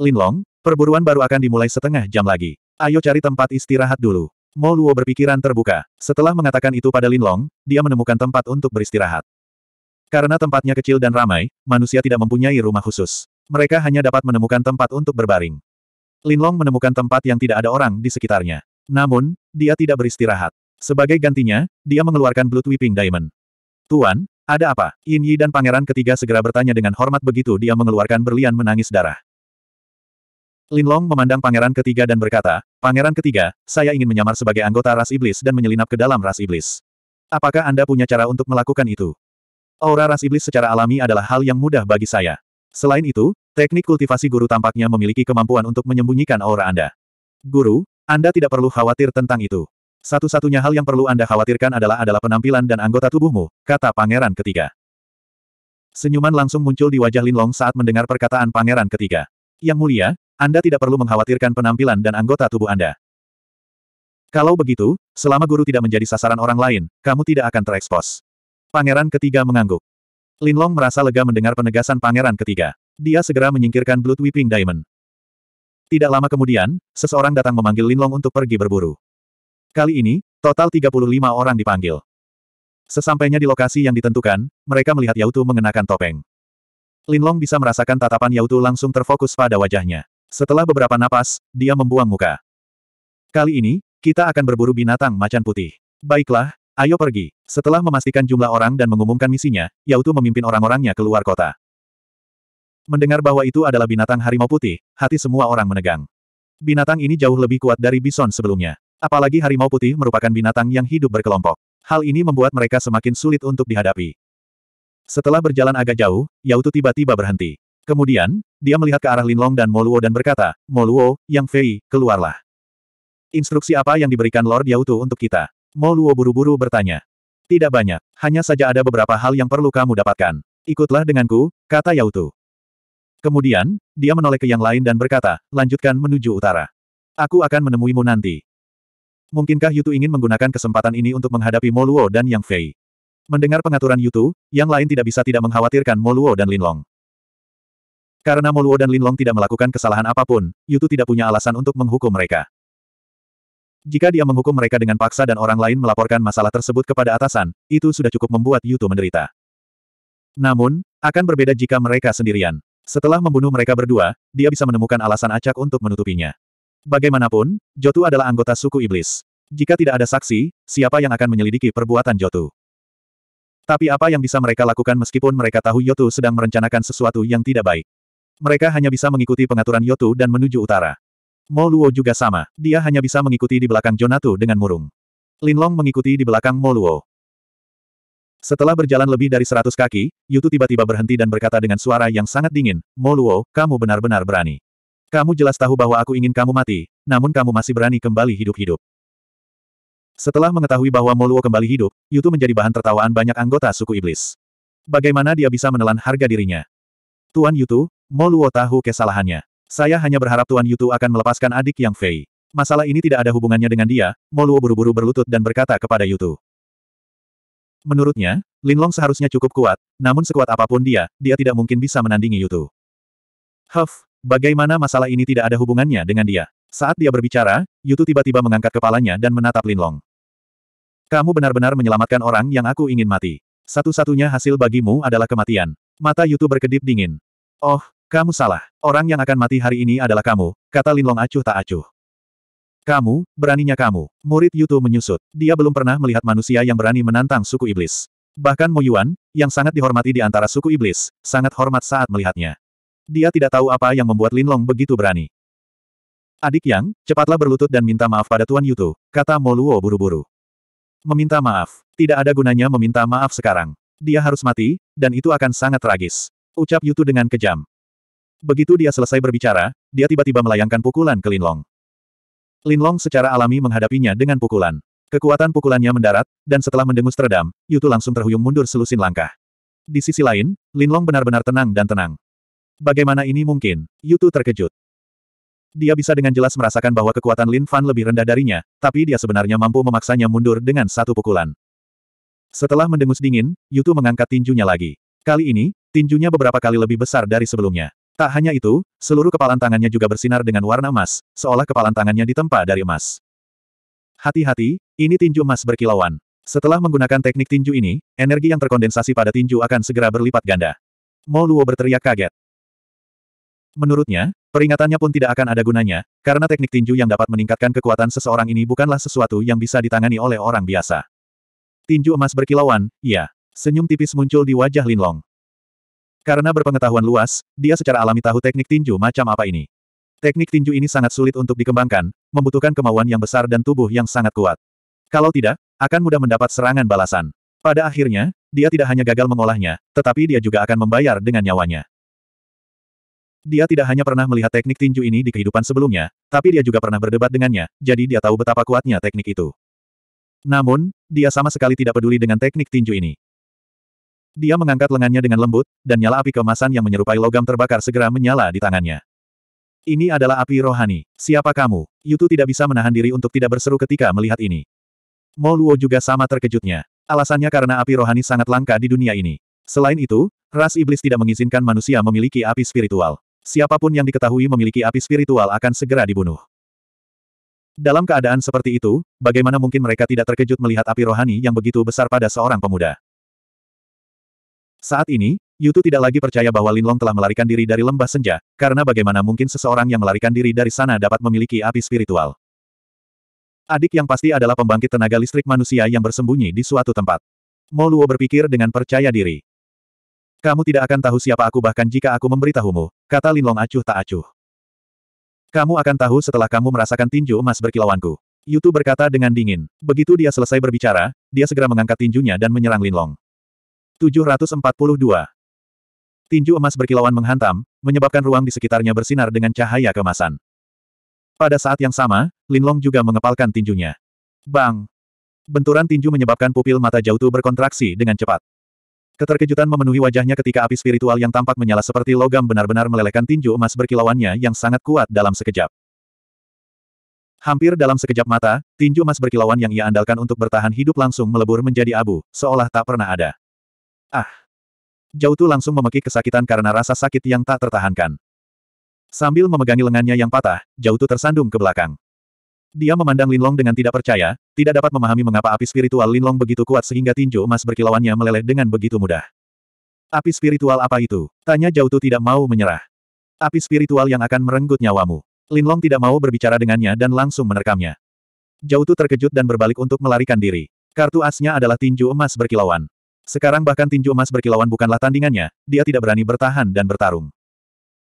Linlong, perburuan baru akan dimulai setengah jam lagi. Ayo cari tempat istirahat dulu. Mo Luo berpikiran terbuka. Setelah mengatakan itu pada Linlong, dia menemukan tempat untuk beristirahat. Karena tempatnya kecil dan ramai, manusia tidak mempunyai rumah khusus. Mereka hanya dapat menemukan tempat untuk berbaring. Linlong menemukan tempat yang tidak ada orang di sekitarnya. Namun, dia tidak beristirahat. Sebagai gantinya, dia mengeluarkan Blue Weeping Diamond. Tuan, ada apa? Yin Yi dan pangeran ketiga segera bertanya dengan hormat begitu dia mengeluarkan berlian menangis darah. Linlong memandang pangeran ketiga dan berkata, Pangeran ketiga, saya ingin menyamar sebagai anggota ras iblis dan menyelinap ke dalam ras iblis. Apakah Anda punya cara untuk melakukan itu? Aura ras iblis secara alami adalah hal yang mudah bagi saya. Selain itu, teknik kultivasi guru tampaknya memiliki kemampuan untuk menyembunyikan aura Anda. Guru, Anda tidak perlu khawatir tentang itu. Satu-satunya hal yang perlu Anda khawatirkan adalah adalah penampilan dan anggota tubuhmu, kata pangeran ketiga. Senyuman langsung muncul di wajah Linlong saat mendengar perkataan pangeran ketiga. Yang mulia, anda tidak perlu mengkhawatirkan penampilan dan anggota tubuh Anda. Kalau begitu, selama guru tidak menjadi sasaran orang lain, kamu tidak akan terekspos. Pangeran ketiga mengangguk. Linlong merasa lega mendengar penegasan pangeran ketiga. Dia segera menyingkirkan Blood Weeping Diamond. Tidak lama kemudian, seseorang datang memanggil Linlong untuk pergi berburu. Kali ini, total 35 orang dipanggil. Sesampainya di lokasi yang ditentukan, mereka melihat Yautu mengenakan topeng. Linlong bisa merasakan tatapan Yautu langsung terfokus pada wajahnya. Setelah beberapa napas, dia membuang muka. Kali ini, kita akan berburu binatang macan putih. Baiklah, ayo pergi. Setelah memastikan jumlah orang dan mengumumkan misinya, Yautu memimpin orang-orangnya keluar kota. Mendengar bahwa itu adalah binatang harimau putih, hati semua orang menegang. Binatang ini jauh lebih kuat dari bison sebelumnya. Apalagi harimau putih merupakan binatang yang hidup berkelompok. Hal ini membuat mereka semakin sulit untuk dihadapi. Setelah berjalan agak jauh, Yautu tiba-tiba berhenti. Kemudian, dia melihat ke arah Linlong dan Moluo dan berkata, Moluo, Yang Fei, keluarlah. Instruksi apa yang diberikan Lord Yautu untuk kita? Moluo buru-buru bertanya. Tidak banyak, hanya saja ada beberapa hal yang perlu kamu dapatkan. Ikutlah denganku, kata Yautu. Kemudian, dia menoleh ke yang lain dan berkata, lanjutkan menuju utara. Aku akan menemuimu nanti. Mungkinkah Yutu ingin menggunakan kesempatan ini untuk menghadapi Moluo dan Yang Fei? Mendengar pengaturan Yutu, yang lain tidak bisa tidak mengkhawatirkan Moluo dan Linlong. Karena Moluo dan Linlong tidak melakukan kesalahan apapun, Yutu tidak punya alasan untuk menghukum mereka. Jika dia menghukum mereka dengan paksa dan orang lain melaporkan masalah tersebut kepada atasan, itu sudah cukup membuat Yutu menderita. Namun, akan berbeda jika mereka sendirian. Setelah membunuh mereka berdua, dia bisa menemukan alasan acak untuk menutupinya. Bagaimanapun, Jotu adalah anggota suku iblis. Jika tidak ada saksi, siapa yang akan menyelidiki perbuatan Jotu? Tapi apa yang bisa mereka lakukan meskipun mereka tahu Yotu sedang merencanakan sesuatu yang tidak baik? Mereka hanya bisa mengikuti pengaturan Yotu dan menuju utara. Mo Luo juga sama, dia hanya bisa mengikuti di belakang Jonatu dengan murung. Linlong mengikuti di belakang Mo Luo. Setelah berjalan lebih dari seratus kaki, Yutu tiba-tiba berhenti dan berkata dengan suara yang sangat dingin, Mo Luo, kamu benar-benar berani. Kamu jelas tahu bahwa aku ingin kamu mati, namun kamu masih berani kembali hidup-hidup. Setelah mengetahui bahwa Mo Luo kembali hidup, Yutu menjadi bahan tertawaan banyak anggota suku iblis. Bagaimana dia bisa menelan harga dirinya? Tuan Yutu, Moluo tahu kesalahannya. Saya hanya berharap Tuan Yutu akan melepaskan adik yang Fei. Masalah ini tidak ada hubungannya dengan dia, Moluo buru-buru berlutut dan berkata kepada Yutu. Menurutnya, Linlong seharusnya cukup kuat, namun sekuat apapun dia, dia tidak mungkin bisa menandingi Yutu. Huff, bagaimana masalah ini tidak ada hubungannya dengan dia? Saat dia berbicara, Yutu tiba-tiba mengangkat kepalanya dan menatap Linlong. Kamu benar-benar menyelamatkan orang yang aku ingin mati. Satu-satunya hasil bagimu adalah kematian. Mata Yutu berkedip dingin. Oh, kamu salah. Orang yang akan mati hari ini adalah kamu, kata Linlong acuh tak acuh. Kamu, beraninya kamu. Murid Yutu menyusut. Dia belum pernah melihat manusia yang berani menantang suku iblis. Bahkan Mo Yuan, yang sangat dihormati di antara suku iblis, sangat hormat saat melihatnya. Dia tidak tahu apa yang membuat Linlong begitu berani. Adik Yang, cepatlah berlutut dan minta maaf pada Tuan Yutu, kata Mo Luo buru-buru. Meminta maaf. Tidak ada gunanya meminta maaf sekarang. Dia harus mati, dan itu akan sangat tragis. Ucap Yutu dengan kejam. Begitu dia selesai berbicara, dia tiba-tiba melayangkan pukulan ke Linlong. Linlong secara alami menghadapinya dengan pukulan. Kekuatan pukulannya mendarat, dan setelah mendengus teredam, Yutu langsung terhuyung mundur selusin langkah. Di sisi lain, Linlong benar-benar tenang dan tenang. Bagaimana ini mungkin? Yutu terkejut. Dia bisa dengan jelas merasakan bahwa kekuatan Lin Fan lebih rendah darinya, tapi dia sebenarnya mampu memaksanya mundur dengan satu pukulan. Setelah mendengus dingin, Yutu mengangkat tinjunya lagi. Kali ini, tinjunya beberapa kali lebih besar dari sebelumnya. Tak hanya itu, seluruh kepalan tangannya juga bersinar dengan warna emas, seolah kepalan tangannya ditempa dari emas. Hati-hati, ini tinju emas berkilauan. Setelah menggunakan teknik tinju ini, energi yang terkondensasi pada tinju akan segera berlipat ganda. Mo Luo berteriak kaget. Menurutnya, peringatannya pun tidak akan ada gunanya, karena teknik tinju yang dapat meningkatkan kekuatan seseorang ini bukanlah sesuatu yang bisa ditangani oleh orang biasa. Tinju emas berkilauan, ya. Senyum tipis muncul di wajah Linlong. Karena berpengetahuan luas, dia secara alami tahu teknik tinju macam apa ini. Teknik tinju ini sangat sulit untuk dikembangkan, membutuhkan kemauan yang besar dan tubuh yang sangat kuat. Kalau tidak, akan mudah mendapat serangan balasan. Pada akhirnya, dia tidak hanya gagal mengolahnya, tetapi dia juga akan membayar dengan nyawanya. Dia tidak hanya pernah melihat teknik tinju ini di kehidupan sebelumnya, tapi dia juga pernah berdebat dengannya, jadi dia tahu betapa kuatnya teknik itu. Namun, dia sama sekali tidak peduli dengan teknik tinju ini. Dia mengangkat lengannya dengan lembut, dan nyala api kemasan yang menyerupai logam terbakar segera menyala di tangannya. Ini adalah api rohani. Siapa kamu? Yutu tidak bisa menahan diri untuk tidak berseru ketika melihat ini. Mo Luo juga sama terkejutnya. Alasannya karena api rohani sangat langka di dunia ini. Selain itu, ras iblis tidak mengizinkan manusia memiliki api spiritual. Siapapun yang diketahui memiliki api spiritual akan segera dibunuh. Dalam keadaan seperti itu, bagaimana mungkin mereka tidak terkejut melihat api rohani yang begitu besar pada seorang pemuda? Saat ini, Yutu tidak lagi percaya bahwa Linlong telah melarikan diri dari lembah senja, karena bagaimana mungkin seseorang yang melarikan diri dari sana dapat memiliki api spiritual. Adik yang pasti adalah pembangkit tenaga listrik manusia yang bersembunyi di suatu tempat. Mo Luo berpikir dengan percaya diri. Kamu tidak akan tahu siapa aku bahkan jika aku memberitahumu, kata Linlong acuh tak acuh. Kamu akan tahu setelah kamu merasakan tinju emas berkilauanku. Yutu berkata dengan dingin. Begitu dia selesai berbicara, dia segera mengangkat tinjunya dan menyerang Linlong. 742. Tinju emas berkilauan menghantam, menyebabkan ruang di sekitarnya bersinar dengan cahaya kemasan. Pada saat yang sama, Linlong juga mengepalkan tinjunya. Bang! Benturan tinju menyebabkan pupil mata Jautu berkontraksi dengan cepat. Keterkejutan memenuhi wajahnya ketika api spiritual yang tampak menyala seperti logam benar-benar melelehkan tinju emas berkilauannya yang sangat kuat dalam sekejap. Hampir dalam sekejap mata, tinju emas berkilauan yang ia andalkan untuk bertahan hidup langsung melebur menjadi abu, seolah tak pernah ada. Ah! Jautu langsung memekik kesakitan karena rasa sakit yang tak tertahankan. Sambil memegangi lengannya yang patah, Jautu tersandung ke belakang. Dia memandang Linlong dengan tidak percaya, tidak dapat memahami mengapa api spiritual Linlong begitu kuat sehingga tinju emas berkilauannya meleleh dengan begitu mudah. Api spiritual apa itu? Tanya Jautu tidak mau menyerah. Api spiritual yang akan merenggut nyawamu. Linlong tidak mau berbicara dengannya dan langsung menerkamnya. Jautu terkejut dan berbalik untuk melarikan diri. Kartu asnya adalah tinju emas berkilauan. Sekarang bahkan tinju emas berkilauan bukanlah tandingannya, dia tidak berani bertahan dan bertarung.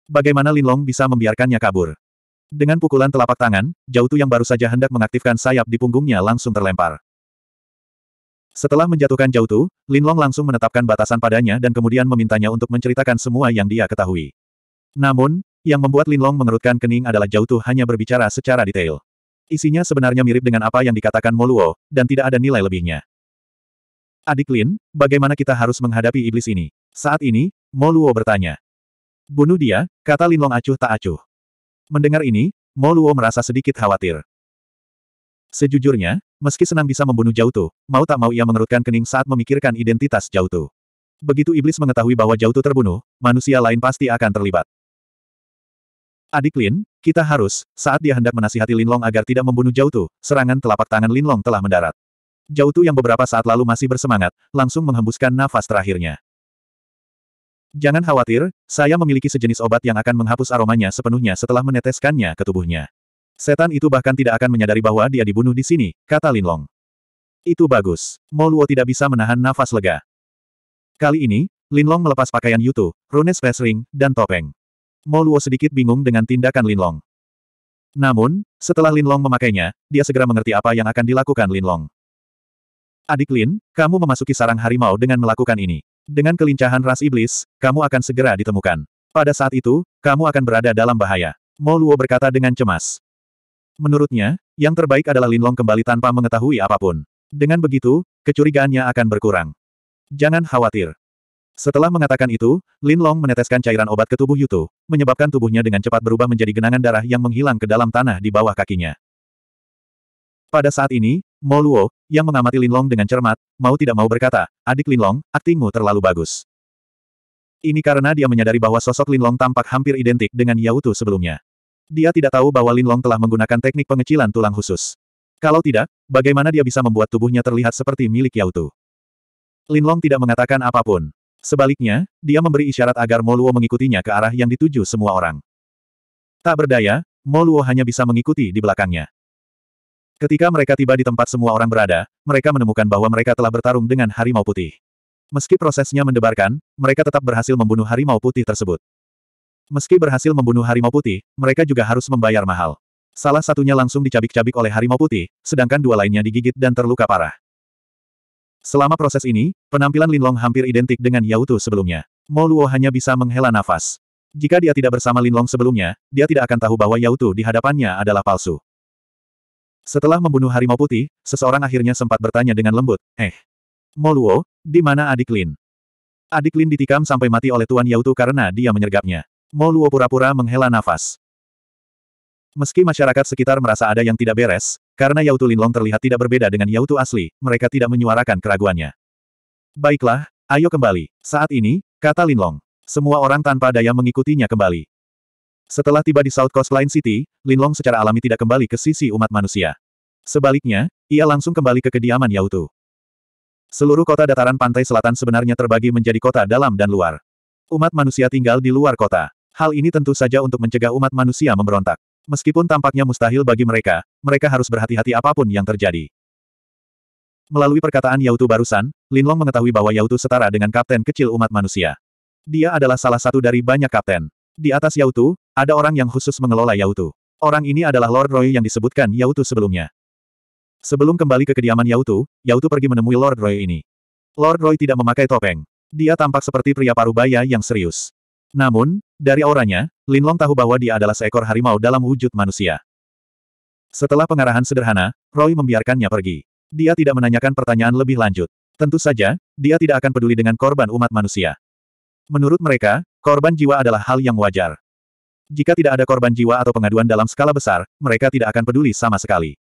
Bagaimana Linlong bisa membiarkannya kabur? Dengan pukulan telapak tangan, Jautu yang baru saja hendak mengaktifkan sayap di punggungnya langsung terlempar. Setelah menjatuhkan Jautu, Linlong langsung menetapkan batasan padanya dan kemudian memintanya untuk menceritakan semua yang dia ketahui. Namun, yang membuat Linlong mengerutkan kening adalah Jautu hanya berbicara secara detail. Isinya sebenarnya mirip dengan apa yang dikatakan Moluo, dan tidak ada nilai lebihnya. Adik Lin, bagaimana kita harus menghadapi iblis ini? Saat ini, Mo Luo bertanya. Bunuh dia, kata Lin Long acuh tak acuh. Mendengar ini, Mo Luo merasa sedikit khawatir. Sejujurnya, meski senang bisa membunuh Jautu, mau tak mau ia mengerutkan kening saat memikirkan identitas Jautu. Begitu iblis mengetahui bahwa Jautu terbunuh, manusia lain pasti akan terlibat. Adik Lin, kita harus, saat dia hendak menasihati Linlong agar tidak membunuh Jautu, serangan telapak tangan Linlong telah mendarat. Jautu yang beberapa saat lalu masih bersemangat, langsung menghembuskan nafas terakhirnya. Jangan khawatir, saya memiliki sejenis obat yang akan menghapus aromanya sepenuhnya setelah meneteskannya ke tubuhnya. Setan itu bahkan tidak akan menyadari bahwa dia dibunuh di sini, kata Linlong. Itu bagus. Mo tidak bisa menahan nafas lega. Kali ini, Linlong melepas pakaian Yutu, rune space ring, dan topeng. Mo sedikit bingung dengan tindakan Linlong. Namun, setelah Linlong memakainya, dia segera mengerti apa yang akan dilakukan Linlong. Adik Lin, kamu memasuki sarang harimau dengan melakukan ini. Dengan kelincahan ras iblis, kamu akan segera ditemukan. Pada saat itu, kamu akan berada dalam bahaya. Mo Luo berkata dengan cemas. Menurutnya, yang terbaik adalah Lin Long kembali tanpa mengetahui apapun. Dengan begitu, kecurigaannya akan berkurang. Jangan khawatir. Setelah mengatakan itu, Lin Long meneteskan cairan obat ke tubuh Yutu, menyebabkan tubuhnya dengan cepat berubah menjadi genangan darah yang menghilang ke dalam tanah di bawah kakinya. Pada saat ini, Mo Luo, yang mengamati Linlong dengan cermat, mau tidak mau berkata, adik Linlong, aktingmu terlalu bagus. Ini karena dia menyadari bahwa sosok Linlong tampak hampir identik dengan Yautu sebelumnya. Dia tidak tahu bahwa Linlong telah menggunakan teknik pengecilan tulang khusus. Kalau tidak, bagaimana dia bisa membuat tubuhnya terlihat seperti milik Yautu? Linlong tidak mengatakan apapun. Sebaliknya, dia memberi isyarat agar Moluo mengikutinya ke arah yang dituju semua orang. Tak berdaya, Moluo hanya bisa mengikuti di belakangnya. Ketika mereka tiba di tempat semua orang berada, mereka menemukan bahwa mereka telah bertarung dengan harimau putih. Meski prosesnya mendebarkan, mereka tetap berhasil membunuh harimau putih tersebut. Meski berhasil membunuh harimau putih, mereka juga harus membayar mahal. Salah satunya langsung dicabik-cabik oleh harimau putih, sedangkan dua lainnya digigit dan terluka parah. Selama proses ini, penampilan Linlong hampir identik dengan Yautu sebelumnya. Mo Luo hanya bisa menghela nafas. Jika dia tidak bersama Linlong sebelumnya, dia tidak akan tahu bahwa Yautu di hadapannya adalah palsu. Setelah membunuh harimau putih, seseorang akhirnya sempat bertanya dengan lembut, eh, Moluo, di mana adik Lin? Adik Lin ditikam sampai mati oleh Tuan Yautu karena dia menyergapnya. Moluo pura-pura menghela nafas. Meski masyarakat sekitar merasa ada yang tidak beres, karena Yautu Linlong terlihat tidak berbeda dengan Yautu asli, mereka tidak menyuarakan keraguannya. Baiklah, ayo kembali. Saat ini, kata Linlong. Semua orang tanpa daya mengikutinya kembali. Setelah tiba di South Coast Line City, Linlong secara alami tidak kembali ke sisi umat manusia. Sebaliknya, ia langsung kembali ke kediaman Yautu. Seluruh kota dataran pantai selatan sebenarnya terbagi menjadi kota dalam dan luar. Umat manusia tinggal di luar kota. Hal ini tentu saja untuk mencegah umat manusia memberontak. Meskipun tampaknya mustahil bagi mereka, mereka harus berhati-hati apapun yang terjadi. Melalui perkataan Yautu barusan, Linlong mengetahui bahwa Yautu setara dengan kapten kecil umat manusia. Dia adalah salah satu dari banyak kapten. Di atas Yautu, ada orang yang khusus mengelola Yautu. Orang ini adalah Lord Roy yang disebutkan Yautu sebelumnya. Sebelum kembali ke kediaman Yautu, Yautu pergi menemui Lord Roy ini. Lord Roy tidak memakai topeng. Dia tampak seperti pria parubaya yang serius. Namun, dari auranya, Lin Long tahu bahwa dia adalah seekor harimau dalam wujud manusia. Setelah pengarahan sederhana, Roy membiarkannya pergi. Dia tidak menanyakan pertanyaan lebih lanjut. Tentu saja, dia tidak akan peduli dengan korban umat manusia. Menurut mereka, Korban jiwa adalah hal yang wajar. Jika tidak ada korban jiwa atau pengaduan dalam skala besar, mereka tidak akan peduli sama sekali.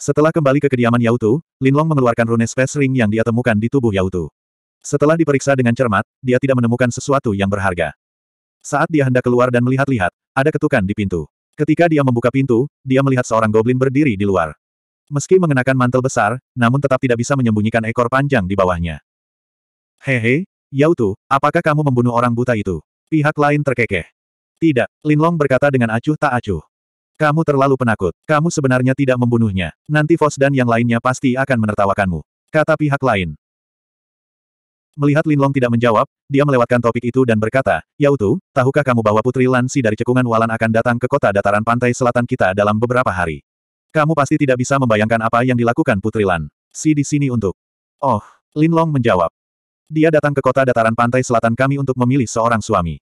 Setelah kembali ke kediaman Yautu, Linlong mengeluarkan rune space ring yang dia temukan di tubuh Yautu. Setelah diperiksa dengan cermat, dia tidak menemukan sesuatu yang berharga. Saat dia hendak keluar dan melihat-lihat, ada ketukan di pintu. Ketika dia membuka pintu, dia melihat seorang goblin berdiri di luar. Meski mengenakan mantel besar, namun tetap tidak bisa menyembunyikan ekor panjang di bawahnya. Hehe, Yautu, apakah kamu membunuh orang buta itu? Pihak lain terkekeh. Tidak, Linlong berkata dengan acuh tak acuh. Kamu terlalu penakut. Kamu sebenarnya tidak membunuhnya. Nanti Fos dan yang lainnya pasti akan menertawakanmu. Kata pihak lain. Melihat Linlong tidak menjawab, dia melewatkan topik itu dan berkata, Yautu, tahukah kamu bahwa Putri Lansi dari cekungan Walan akan datang ke kota dataran pantai selatan kita dalam beberapa hari? Kamu pasti tidak bisa membayangkan apa yang dilakukan Putri Lan. Si di sini untuk... Oh, Linlong menjawab. Dia datang ke kota dataran pantai selatan kami untuk memilih seorang suami.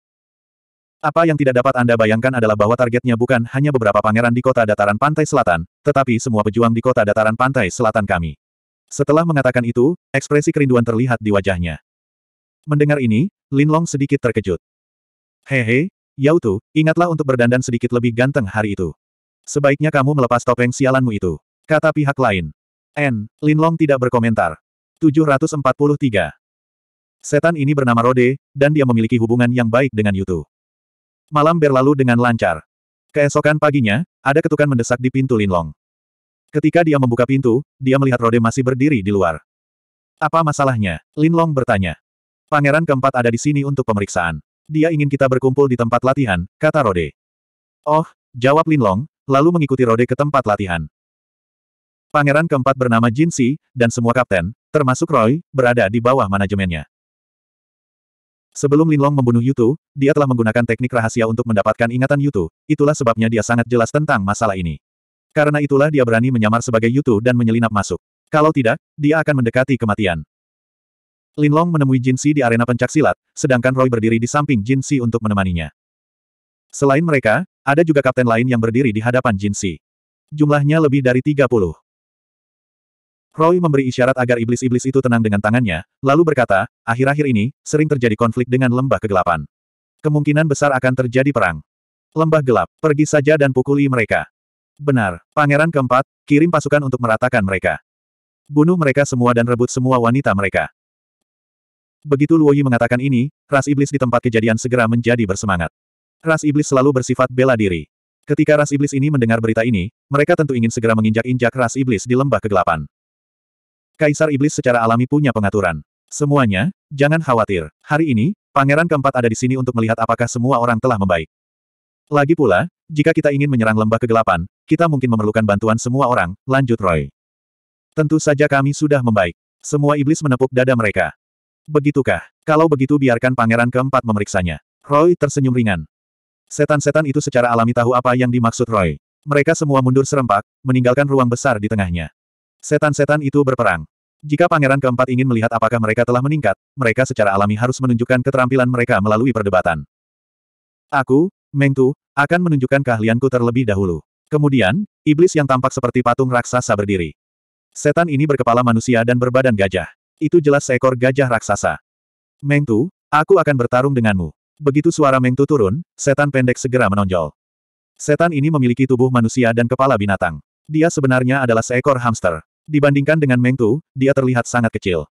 Apa yang tidak dapat Anda bayangkan adalah bahwa targetnya bukan hanya beberapa pangeran di kota dataran pantai selatan, tetapi semua pejuang di kota dataran pantai selatan kami. Setelah mengatakan itu, ekspresi kerinduan terlihat di wajahnya. Mendengar ini, Lin Long sedikit terkejut. Hehe, Yao Tu, ingatlah untuk berdandan sedikit lebih ganteng hari itu. Sebaiknya kamu melepas topeng sialanmu itu. Kata pihak lain. N. Lin Long tidak berkomentar. 743. Setan ini bernama Rode, dan dia memiliki hubungan yang baik dengan Yutu. Malam berlalu dengan lancar. Keesokan paginya, ada ketukan mendesak di pintu Linlong. Ketika dia membuka pintu, dia melihat Rode masih berdiri di luar. Apa masalahnya? Linlong bertanya. Pangeran keempat ada di sini untuk pemeriksaan. Dia ingin kita berkumpul di tempat latihan, kata Rode. Oh, jawab Linlong, lalu mengikuti Rode ke tempat latihan. Pangeran keempat bernama Jin Si, dan semua kapten, termasuk Roy, berada di bawah manajemennya. Sebelum Linlong membunuh Yutu, dia telah menggunakan teknik rahasia untuk mendapatkan ingatan Yutu, itulah sebabnya dia sangat jelas tentang masalah ini. Karena itulah dia berani menyamar sebagai Yutu dan menyelinap masuk. Kalau tidak, dia akan mendekati kematian. Linlong menemui Jin Si di arena pencaksilat, sedangkan Roy berdiri di samping Jin Si untuk menemaninya. Selain mereka, ada juga kapten lain yang berdiri di hadapan Jin Si. Jumlahnya lebih dari 30. Roy memberi isyarat agar iblis-iblis itu tenang dengan tangannya, lalu berkata, akhir-akhir ini, sering terjadi konflik dengan lembah kegelapan. Kemungkinan besar akan terjadi perang. Lembah gelap, pergi saja dan pukuli mereka. Benar, pangeran keempat, kirim pasukan untuk meratakan mereka. Bunuh mereka semua dan rebut semua wanita mereka. Begitu Luoyi mengatakan ini, ras iblis di tempat kejadian segera menjadi bersemangat. Ras iblis selalu bersifat bela diri. Ketika ras iblis ini mendengar berita ini, mereka tentu ingin segera menginjak-injak ras iblis di lembah kegelapan. Kaisar Iblis secara alami punya pengaturan. Semuanya, jangan khawatir. Hari ini, pangeran keempat ada di sini untuk melihat apakah semua orang telah membaik. Lagi pula, jika kita ingin menyerang lembah kegelapan, kita mungkin memerlukan bantuan semua orang, lanjut Roy. Tentu saja kami sudah membaik. Semua iblis menepuk dada mereka. Begitukah? Kalau begitu biarkan pangeran keempat memeriksanya. Roy tersenyum ringan. Setan-setan itu secara alami tahu apa yang dimaksud Roy. Mereka semua mundur serempak, meninggalkan ruang besar di tengahnya. Setan-setan itu berperang. Jika pangeran keempat ingin melihat apakah mereka telah meningkat, mereka secara alami harus menunjukkan keterampilan mereka melalui perdebatan. Aku, Mengtu, akan menunjukkan keahlianku terlebih dahulu. Kemudian, iblis yang tampak seperti patung raksasa berdiri. Setan ini berkepala manusia dan berbadan gajah. Itu jelas seekor gajah raksasa. Mengtu, aku akan bertarung denganmu. Begitu suara Mengtu turun, setan pendek segera menonjol. Setan ini memiliki tubuh manusia dan kepala binatang. Dia sebenarnya adalah seekor hamster. Dibandingkan dengan Mengtu, dia terlihat sangat kecil.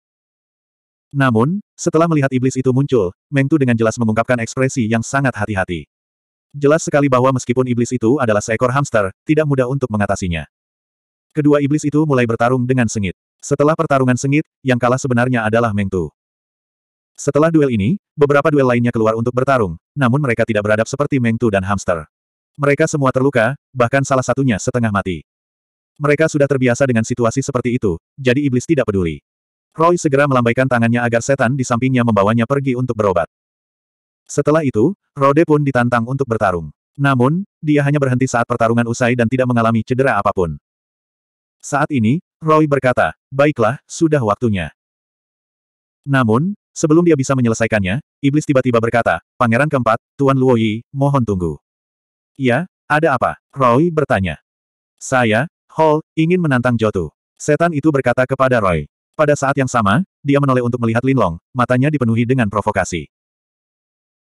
Namun, setelah melihat iblis itu muncul, Mengtu dengan jelas mengungkapkan ekspresi yang sangat hati-hati. Jelas sekali bahwa meskipun iblis itu adalah seekor hamster, tidak mudah untuk mengatasinya. Kedua iblis itu mulai bertarung dengan sengit. Setelah pertarungan sengit, yang kalah sebenarnya adalah Mengtu. Setelah duel ini, beberapa duel lainnya keluar untuk bertarung, namun mereka tidak beradab seperti Mengtu dan hamster. Mereka semua terluka, bahkan salah satunya setengah mati. Mereka sudah terbiasa dengan situasi seperti itu, jadi iblis tidak peduli. Roy segera melambaikan tangannya agar setan di sampingnya membawanya pergi untuk berobat. Setelah itu, Rode pun ditantang untuk bertarung. Namun, dia hanya berhenti saat pertarungan usai dan tidak mengalami cedera apapun. Saat ini, Roy berkata, baiklah, sudah waktunya. Namun, sebelum dia bisa menyelesaikannya, Iblis tiba-tiba berkata, Pangeran keempat, Tuan Luoyi, mohon tunggu. Ya, ada apa? Roy bertanya. Saya, Hall, ingin menantang Jotu. Setan itu berkata kepada Roy. Pada saat yang sama, dia menoleh untuk melihat Lin Long. matanya dipenuhi dengan provokasi.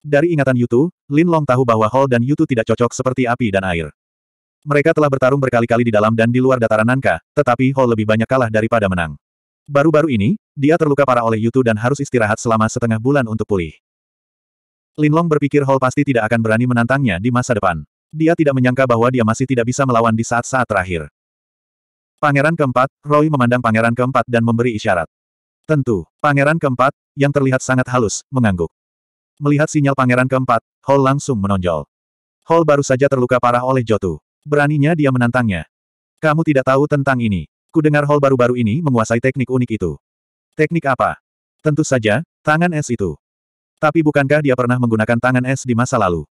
Dari ingatan Yutu, Long tahu bahwa Hall dan Yutu tidak cocok seperti api dan air. Mereka telah bertarung berkali-kali di dalam dan di luar dataran Nanka, tetapi Hall lebih banyak kalah daripada menang. Baru-baru ini, dia terluka parah oleh Yutu dan harus istirahat selama setengah bulan untuk pulih. Lin Long berpikir Hall pasti tidak akan berani menantangnya di masa depan. Dia tidak menyangka bahwa dia masih tidak bisa melawan di saat-saat terakhir. Pangeran keempat, Roy memandang pangeran keempat dan memberi isyarat. Tentu, pangeran keempat, yang terlihat sangat halus, mengangguk. Melihat sinyal pangeran keempat, Hall langsung menonjol. Hall baru saja terluka parah oleh Jotu. Beraninya dia menantangnya. Kamu tidak tahu tentang ini. Kudengar Hall baru-baru ini menguasai teknik unik itu. Teknik apa? Tentu saja, tangan es itu. Tapi bukankah dia pernah menggunakan tangan es di masa lalu?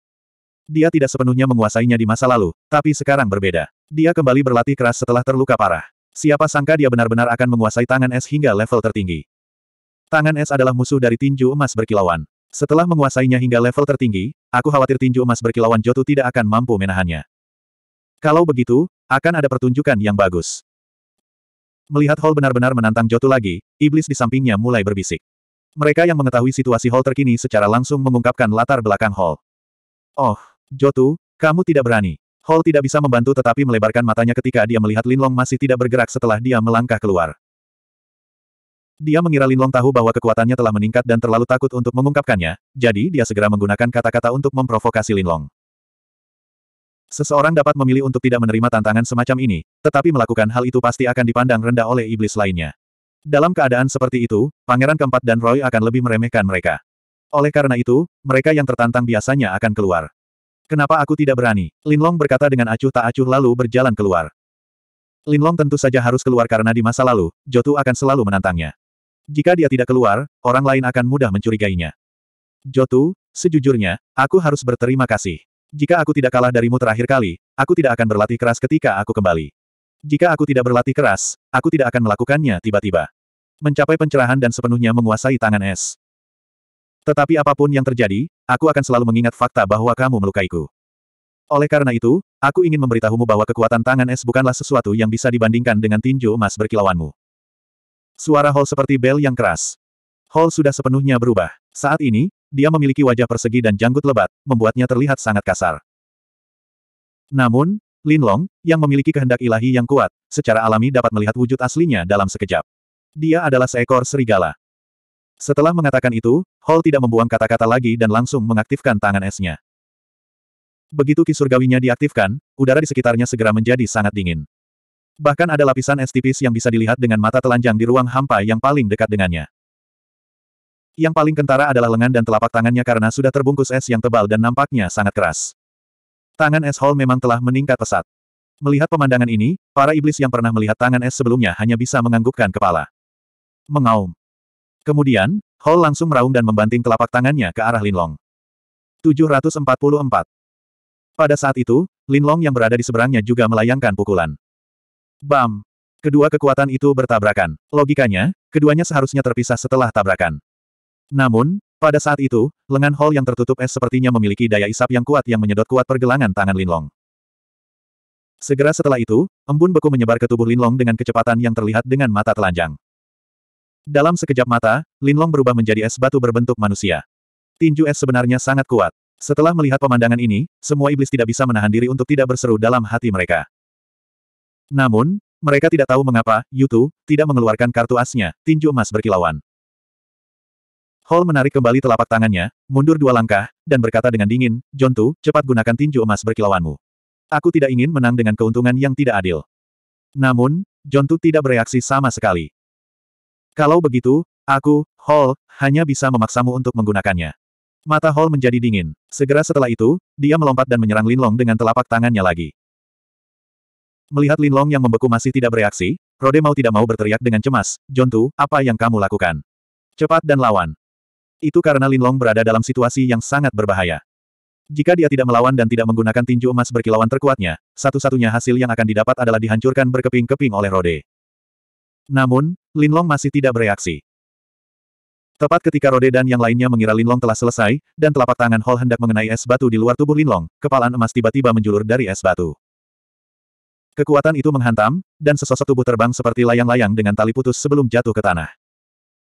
Dia tidak sepenuhnya menguasainya di masa lalu, tapi sekarang berbeda. Dia kembali berlatih keras setelah terluka parah. Siapa sangka dia benar-benar akan menguasai tangan es hingga level tertinggi. Tangan es adalah musuh dari tinju emas berkilauan. Setelah menguasainya hingga level tertinggi, aku khawatir tinju emas berkilauan Jotu tidak akan mampu menahannya. Kalau begitu, akan ada pertunjukan yang bagus. Melihat Hall benar-benar menantang Jotu lagi, iblis di sampingnya mulai berbisik. Mereka yang mengetahui situasi Hall terkini secara langsung mengungkapkan latar belakang Hall. Oh, Jotu, kamu tidak berani. Hall tidak bisa membantu tetapi melebarkan matanya ketika dia melihat Linlong masih tidak bergerak setelah dia melangkah keluar. Dia mengira Linlong tahu bahwa kekuatannya telah meningkat dan terlalu takut untuk mengungkapkannya, jadi dia segera menggunakan kata-kata untuk memprovokasi Linlong. Seseorang dapat memilih untuk tidak menerima tantangan semacam ini, tetapi melakukan hal itu pasti akan dipandang rendah oleh iblis lainnya. Dalam keadaan seperti itu, pangeran keempat dan Roy akan lebih meremehkan mereka. Oleh karena itu, mereka yang tertantang biasanya akan keluar. Kenapa aku tidak berani? Linlong berkata dengan acuh tak acuh lalu berjalan keluar. Linlong tentu saja harus keluar karena di masa lalu, Jotu akan selalu menantangnya. Jika dia tidak keluar, orang lain akan mudah mencurigainya. Jotu, sejujurnya, aku harus berterima kasih. Jika aku tidak kalah darimu terakhir kali, aku tidak akan berlatih keras ketika aku kembali. Jika aku tidak berlatih keras, aku tidak akan melakukannya tiba-tiba. Mencapai pencerahan dan sepenuhnya menguasai tangan es. Tetapi apapun yang terjadi, aku akan selalu mengingat fakta bahwa kamu melukaiku. Oleh karena itu, aku ingin memberitahumu bahwa kekuatan tangan es bukanlah sesuatu yang bisa dibandingkan dengan tinju emas berkilauanmu. Suara Hall seperti bel yang keras. Hall sudah sepenuhnya berubah. Saat ini, dia memiliki wajah persegi dan janggut lebat, membuatnya terlihat sangat kasar. Namun, Lin Long yang memiliki kehendak ilahi yang kuat, secara alami dapat melihat wujud aslinya dalam sekejap. Dia adalah seekor serigala. Setelah mengatakan itu, Hall tidak membuang kata-kata lagi dan langsung mengaktifkan tangan esnya. Begitu kisurgawinya diaktifkan, udara di sekitarnya segera menjadi sangat dingin. Bahkan ada lapisan es tipis yang bisa dilihat dengan mata telanjang di ruang hampa yang paling dekat dengannya. Yang paling kentara adalah lengan dan telapak tangannya karena sudah terbungkus es yang tebal dan nampaknya sangat keras. Tangan es Hall memang telah meningkat pesat. Melihat pemandangan ini, para iblis yang pernah melihat tangan es sebelumnya hanya bisa menganggukkan kepala. Mengaum. Kemudian, Hall langsung meraung dan membanting telapak tangannya ke arah Linlong. 744. Pada saat itu, Linlong yang berada di seberangnya juga melayangkan pukulan. Bam! Kedua kekuatan itu bertabrakan. Logikanya, keduanya seharusnya terpisah setelah tabrakan. Namun, pada saat itu, lengan Hall yang tertutup es sepertinya memiliki daya isap yang kuat yang menyedot kuat pergelangan tangan Linlong. Segera setelah itu, embun beku menyebar ke tubuh Linlong dengan kecepatan yang terlihat dengan mata telanjang. Dalam sekejap mata, Linlong berubah menjadi es batu berbentuk manusia. Tinju es sebenarnya sangat kuat. Setelah melihat pemandangan ini, semua iblis tidak bisa menahan diri untuk tidak berseru dalam hati mereka. Namun, mereka tidak tahu mengapa, Yutu, tidak mengeluarkan kartu asnya, tinju emas berkilauan. Hall menarik kembali telapak tangannya, mundur dua langkah, dan berkata dengan dingin, Jontu, cepat gunakan tinju emas berkilauanmu. Aku tidak ingin menang dengan keuntungan yang tidak adil. Namun, Jontu tidak bereaksi sama sekali. Kalau begitu, aku, Hall, hanya bisa memaksamu untuk menggunakannya. Mata Hall menjadi dingin. Segera setelah itu, dia melompat dan menyerang Linlong dengan telapak tangannya lagi. Melihat Linlong yang membeku masih tidak bereaksi, Rode mau tidak mau berteriak dengan cemas, Jontu, apa yang kamu lakukan? Cepat dan lawan. Itu karena Linlong berada dalam situasi yang sangat berbahaya. Jika dia tidak melawan dan tidak menggunakan tinju emas berkilauan terkuatnya, satu-satunya hasil yang akan didapat adalah dihancurkan berkeping-keping oleh Rode. Namun, Linlong masih tidak bereaksi. Tepat ketika Rode dan yang lainnya mengira Linlong telah selesai, dan telapak tangan Hall hendak mengenai es batu di luar tubuh Linlong, kepalan emas tiba-tiba menjulur dari es batu. Kekuatan itu menghantam, dan sesosok tubuh terbang seperti layang-layang dengan tali putus sebelum jatuh ke tanah.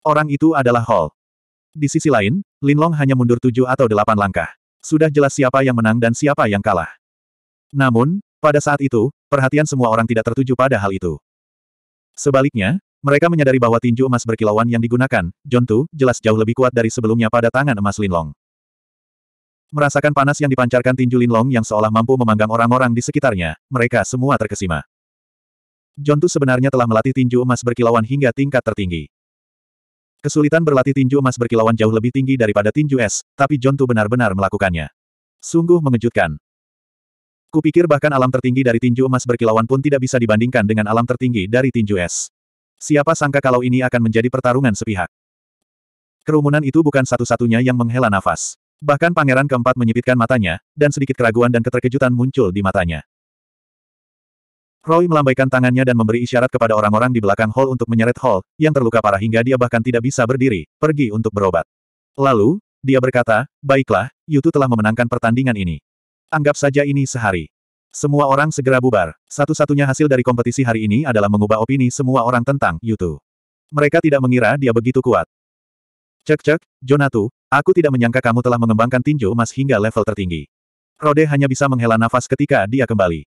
Orang itu adalah Hall. Di sisi lain, Linlong hanya mundur tujuh atau delapan langkah. Sudah jelas siapa yang menang dan siapa yang kalah. Namun, pada saat itu, perhatian semua orang tidak tertuju pada hal itu. Sebaliknya, mereka menyadari bahwa tinju emas berkilauan yang digunakan, Jontu, jelas jauh lebih kuat dari sebelumnya pada tangan emas Linlong. Merasakan panas yang dipancarkan tinju Linlong yang seolah mampu memanggang orang-orang di sekitarnya, mereka semua terkesima. Jontu sebenarnya telah melatih tinju emas berkilauan hingga tingkat tertinggi. Kesulitan berlatih tinju emas berkilauan jauh lebih tinggi daripada tinju es, tapi Jontu benar-benar melakukannya. Sungguh mengejutkan. Kupikir bahkan alam tertinggi dari tinju emas berkilauan pun tidak bisa dibandingkan dengan alam tertinggi dari tinju es. Siapa sangka kalau ini akan menjadi pertarungan sepihak. Kerumunan itu bukan satu-satunya yang menghela nafas. Bahkan pangeran keempat menyipitkan matanya, dan sedikit keraguan dan keterkejutan muncul di matanya. Roy melambaikan tangannya dan memberi isyarat kepada orang-orang di belakang hall untuk menyeret hall, yang terluka parah hingga dia bahkan tidak bisa berdiri, pergi untuk berobat. Lalu, dia berkata, baiklah, Yutu telah memenangkan pertandingan ini. Anggap saja ini sehari. Semua orang segera bubar. Satu-satunya hasil dari kompetisi hari ini adalah mengubah opini semua orang tentang Yutu. Mereka tidak mengira dia begitu kuat. Cek-cek, Jonatu, aku tidak menyangka kamu telah mengembangkan tinju emas hingga level tertinggi. Rode hanya bisa menghela nafas ketika dia kembali.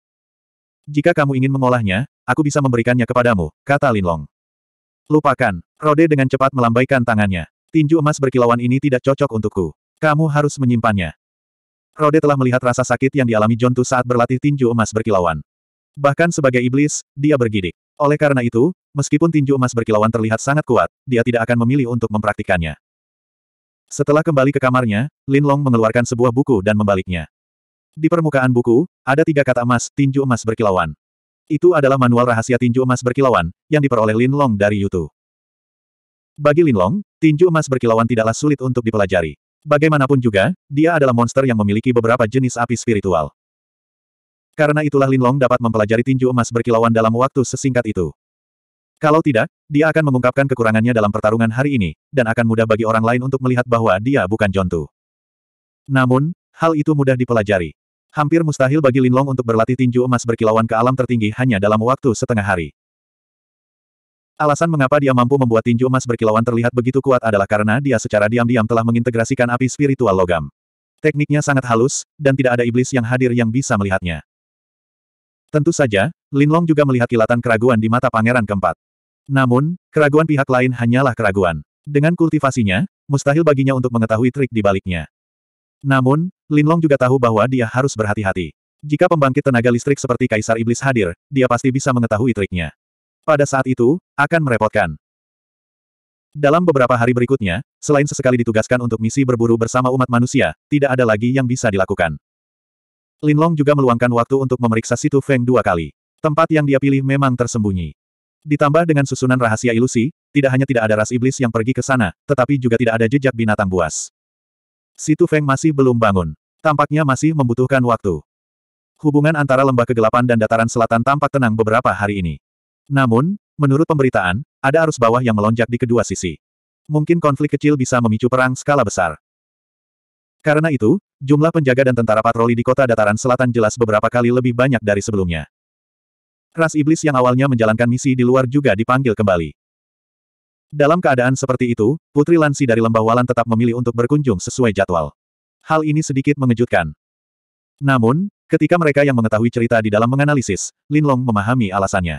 Jika kamu ingin mengolahnya, aku bisa memberikannya kepadamu, kata Linlong. Lupakan, Rode dengan cepat melambaikan tangannya. Tinju emas berkilauan ini tidak cocok untukku. Kamu harus menyimpannya. Rode telah melihat rasa sakit yang dialami Jontu saat berlatih tinju emas berkilauan. Bahkan sebagai iblis, dia bergidik. Oleh karena itu, meskipun tinju emas berkilauan terlihat sangat kuat, dia tidak akan memilih untuk mempraktikannya. Setelah kembali ke kamarnya, Lin Long mengeluarkan sebuah buku dan membaliknya. Di permukaan buku, ada tiga kata emas, tinju emas berkilauan. Itu adalah manual rahasia tinju emas berkilauan, yang diperoleh Lin Long dari Yutu. Bagi Lin Long, tinju emas berkilauan tidaklah sulit untuk dipelajari. Bagaimanapun juga, dia adalah monster yang memiliki beberapa jenis api spiritual. Karena itulah Linlong dapat mempelajari tinju emas berkilauan dalam waktu sesingkat itu. Kalau tidak, dia akan mengungkapkan kekurangannya dalam pertarungan hari ini, dan akan mudah bagi orang lain untuk melihat bahwa dia bukan Jontu. Namun, hal itu mudah dipelajari. Hampir mustahil bagi Linlong untuk berlatih tinju emas berkilauan ke alam tertinggi hanya dalam waktu setengah hari. Alasan mengapa dia mampu membuat tinju emas berkilauan terlihat begitu kuat adalah karena dia secara diam-diam telah mengintegrasikan api spiritual logam. Tekniknya sangat halus, dan tidak ada iblis yang hadir yang bisa melihatnya. Tentu saja, Linlong juga melihat kilatan keraguan di mata pangeran keempat. Namun, keraguan pihak lain hanyalah keraguan. Dengan kultivasinya, mustahil baginya untuk mengetahui trik di baliknya. Namun, Linlong juga tahu bahwa dia harus berhati-hati. Jika pembangkit tenaga listrik seperti Kaisar Iblis hadir, dia pasti bisa mengetahui triknya pada saat itu, akan merepotkan. Dalam beberapa hari berikutnya, selain sesekali ditugaskan untuk misi berburu bersama umat manusia, tidak ada lagi yang bisa dilakukan. Linlong juga meluangkan waktu untuk memeriksa situ Feng dua kali. Tempat yang dia pilih memang tersembunyi. Ditambah dengan susunan rahasia ilusi, tidak hanya tidak ada ras iblis yang pergi ke sana, tetapi juga tidak ada jejak binatang buas. Situ Feng masih belum bangun. Tampaknya masih membutuhkan waktu. Hubungan antara lembah kegelapan dan dataran selatan tampak tenang beberapa hari ini. Namun, menurut pemberitaan, ada arus bawah yang melonjak di kedua sisi. Mungkin konflik kecil bisa memicu perang skala besar. Karena itu, jumlah penjaga dan tentara patroli di kota dataran selatan jelas beberapa kali lebih banyak dari sebelumnya. Ras iblis yang awalnya menjalankan misi di luar juga dipanggil kembali. Dalam keadaan seperti itu, Putri Lansi dari Lembah Walan tetap memilih untuk berkunjung sesuai jadwal. Hal ini sedikit mengejutkan. Namun, ketika mereka yang mengetahui cerita di dalam menganalisis, Lin Long memahami alasannya.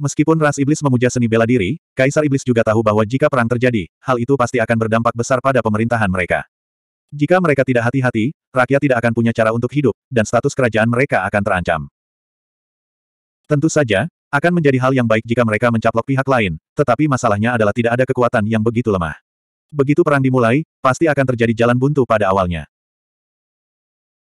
Meskipun ras iblis memuja seni bela diri, Kaisar Iblis juga tahu bahwa jika perang terjadi, hal itu pasti akan berdampak besar pada pemerintahan mereka. Jika mereka tidak hati-hati, rakyat tidak akan punya cara untuk hidup, dan status kerajaan mereka akan terancam. Tentu saja, akan menjadi hal yang baik jika mereka mencaplok pihak lain, tetapi masalahnya adalah tidak ada kekuatan yang begitu lemah. Begitu perang dimulai, pasti akan terjadi jalan buntu pada awalnya.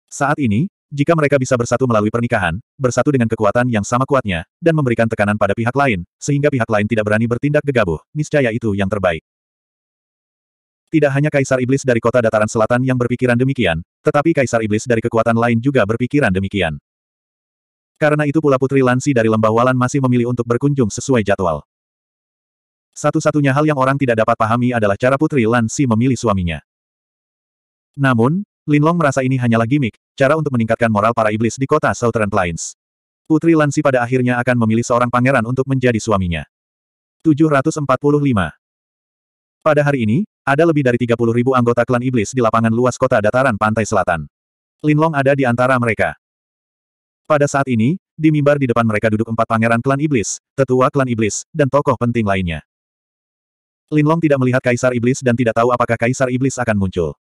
Saat ini, jika mereka bisa bersatu melalui pernikahan, bersatu dengan kekuatan yang sama kuatnya, dan memberikan tekanan pada pihak lain, sehingga pihak lain tidak berani bertindak gegabah, niscaya itu yang terbaik. Tidak hanya Kaisar Iblis dari kota dataran selatan yang berpikiran demikian, tetapi Kaisar Iblis dari kekuatan lain juga berpikiran demikian. Karena itu pula Putri Lansi dari Lembah Walan masih memilih untuk berkunjung sesuai jadwal. Satu-satunya hal yang orang tidak dapat pahami adalah cara Putri Lansi memilih suaminya. Namun, Linlong merasa ini hanyalah gimmick, cara untuk meningkatkan moral para iblis di kota Southern Plains. Putri Lansi pada akhirnya akan memilih seorang pangeran untuk menjadi suaminya. 745 Pada hari ini, ada lebih dari 30 ribu anggota klan iblis di lapangan luas kota dataran pantai selatan. Linlong ada di antara mereka. Pada saat ini, di mimbar di depan mereka duduk empat pangeran klan iblis, tetua klan iblis, dan tokoh penting lainnya. Linlong tidak melihat Kaisar Iblis dan tidak tahu apakah Kaisar Iblis akan muncul.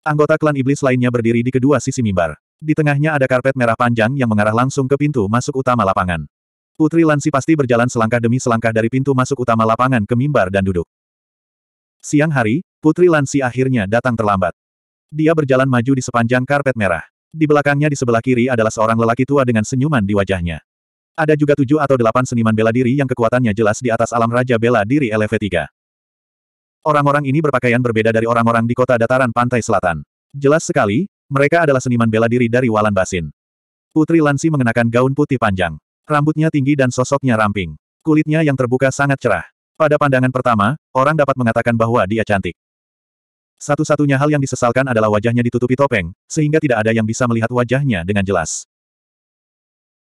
Anggota klan iblis lainnya berdiri di kedua sisi mimbar. Di tengahnya ada karpet merah panjang yang mengarah langsung ke pintu masuk utama lapangan. Putri Lansi pasti berjalan selangkah demi selangkah dari pintu masuk utama lapangan ke mimbar dan duduk. Siang hari, Putri Lansi akhirnya datang terlambat. Dia berjalan maju di sepanjang karpet merah. Di belakangnya di sebelah kiri adalah seorang lelaki tua dengan senyuman di wajahnya. Ada juga tujuh atau delapan seniman bela diri yang kekuatannya jelas di atas alam Raja Bela Diri LV3. Orang-orang ini berpakaian berbeda dari orang-orang di kota dataran pantai selatan. Jelas sekali, mereka adalah seniman bela diri dari Walan Basin. Putri Lansi mengenakan gaun putih panjang. Rambutnya tinggi dan sosoknya ramping. Kulitnya yang terbuka sangat cerah. Pada pandangan pertama, orang dapat mengatakan bahwa dia cantik. Satu-satunya hal yang disesalkan adalah wajahnya ditutupi topeng, sehingga tidak ada yang bisa melihat wajahnya dengan jelas.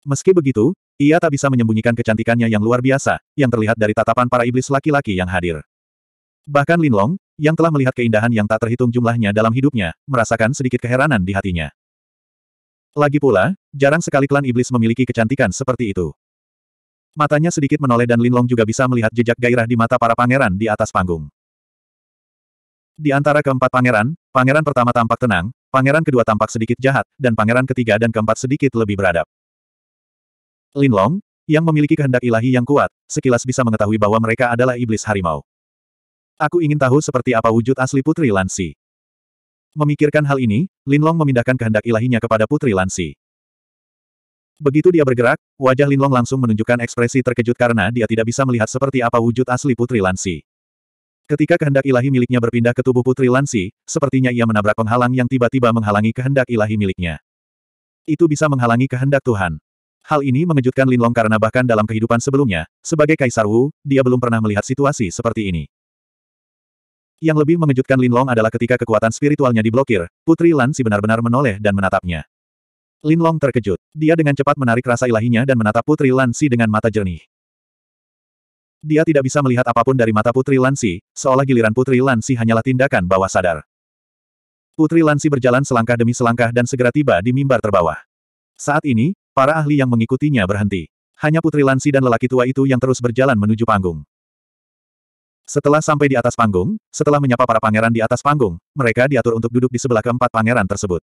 Meski begitu, ia tak bisa menyembunyikan kecantikannya yang luar biasa, yang terlihat dari tatapan para iblis laki-laki yang hadir. Bahkan Linlong, yang telah melihat keindahan yang tak terhitung jumlahnya dalam hidupnya, merasakan sedikit keheranan di hatinya. Lagi pula, jarang sekali klan iblis memiliki kecantikan seperti itu. Matanya sedikit menoleh dan Linlong juga bisa melihat jejak gairah di mata para pangeran di atas panggung. Di antara keempat pangeran, pangeran pertama tampak tenang, pangeran kedua tampak sedikit jahat, dan pangeran ketiga dan keempat sedikit lebih beradab. Linlong, yang memiliki kehendak ilahi yang kuat, sekilas bisa mengetahui bahwa mereka adalah iblis harimau. Aku ingin tahu seperti apa wujud asli Putri Lansi. Memikirkan hal ini, Linlong memindahkan kehendak ilahinya kepada Putri Lansi. Begitu dia bergerak, wajah Linlong langsung menunjukkan ekspresi terkejut karena dia tidak bisa melihat seperti apa wujud asli Putri Lansi. Ketika kehendak ilahi miliknya berpindah ke tubuh Putri Lansi, sepertinya ia menabrak penghalang yang tiba-tiba menghalangi kehendak ilahi miliknya. Itu bisa menghalangi kehendak Tuhan. Hal ini mengejutkan Linlong karena bahkan dalam kehidupan sebelumnya, sebagai Kaisar Wu, dia belum pernah melihat situasi seperti ini. Yang lebih mengejutkan Lin Long adalah ketika kekuatan spiritualnya diblokir, Putri Lan si benar-benar menoleh dan menatapnya. Lin Long terkejut. Dia dengan cepat menarik rasa ilahinya dan menatap Putri Lan si dengan mata jernih. Dia tidak bisa melihat apapun dari mata Putri Lan Si, seolah giliran Putri Lan Si hanyalah tindakan bawah sadar. Putri Lan Si berjalan selangkah demi selangkah dan segera tiba di mimbar terbawah. Saat ini, para ahli yang mengikutinya berhenti. Hanya Putri Lansi dan lelaki tua itu yang terus berjalan menuju panggung. Setelah sampai di atas panggung, setelah menyapa para pangeran di atas panggung, mereka diatur untuk duduk di sebelah keempat pangeran tersebut.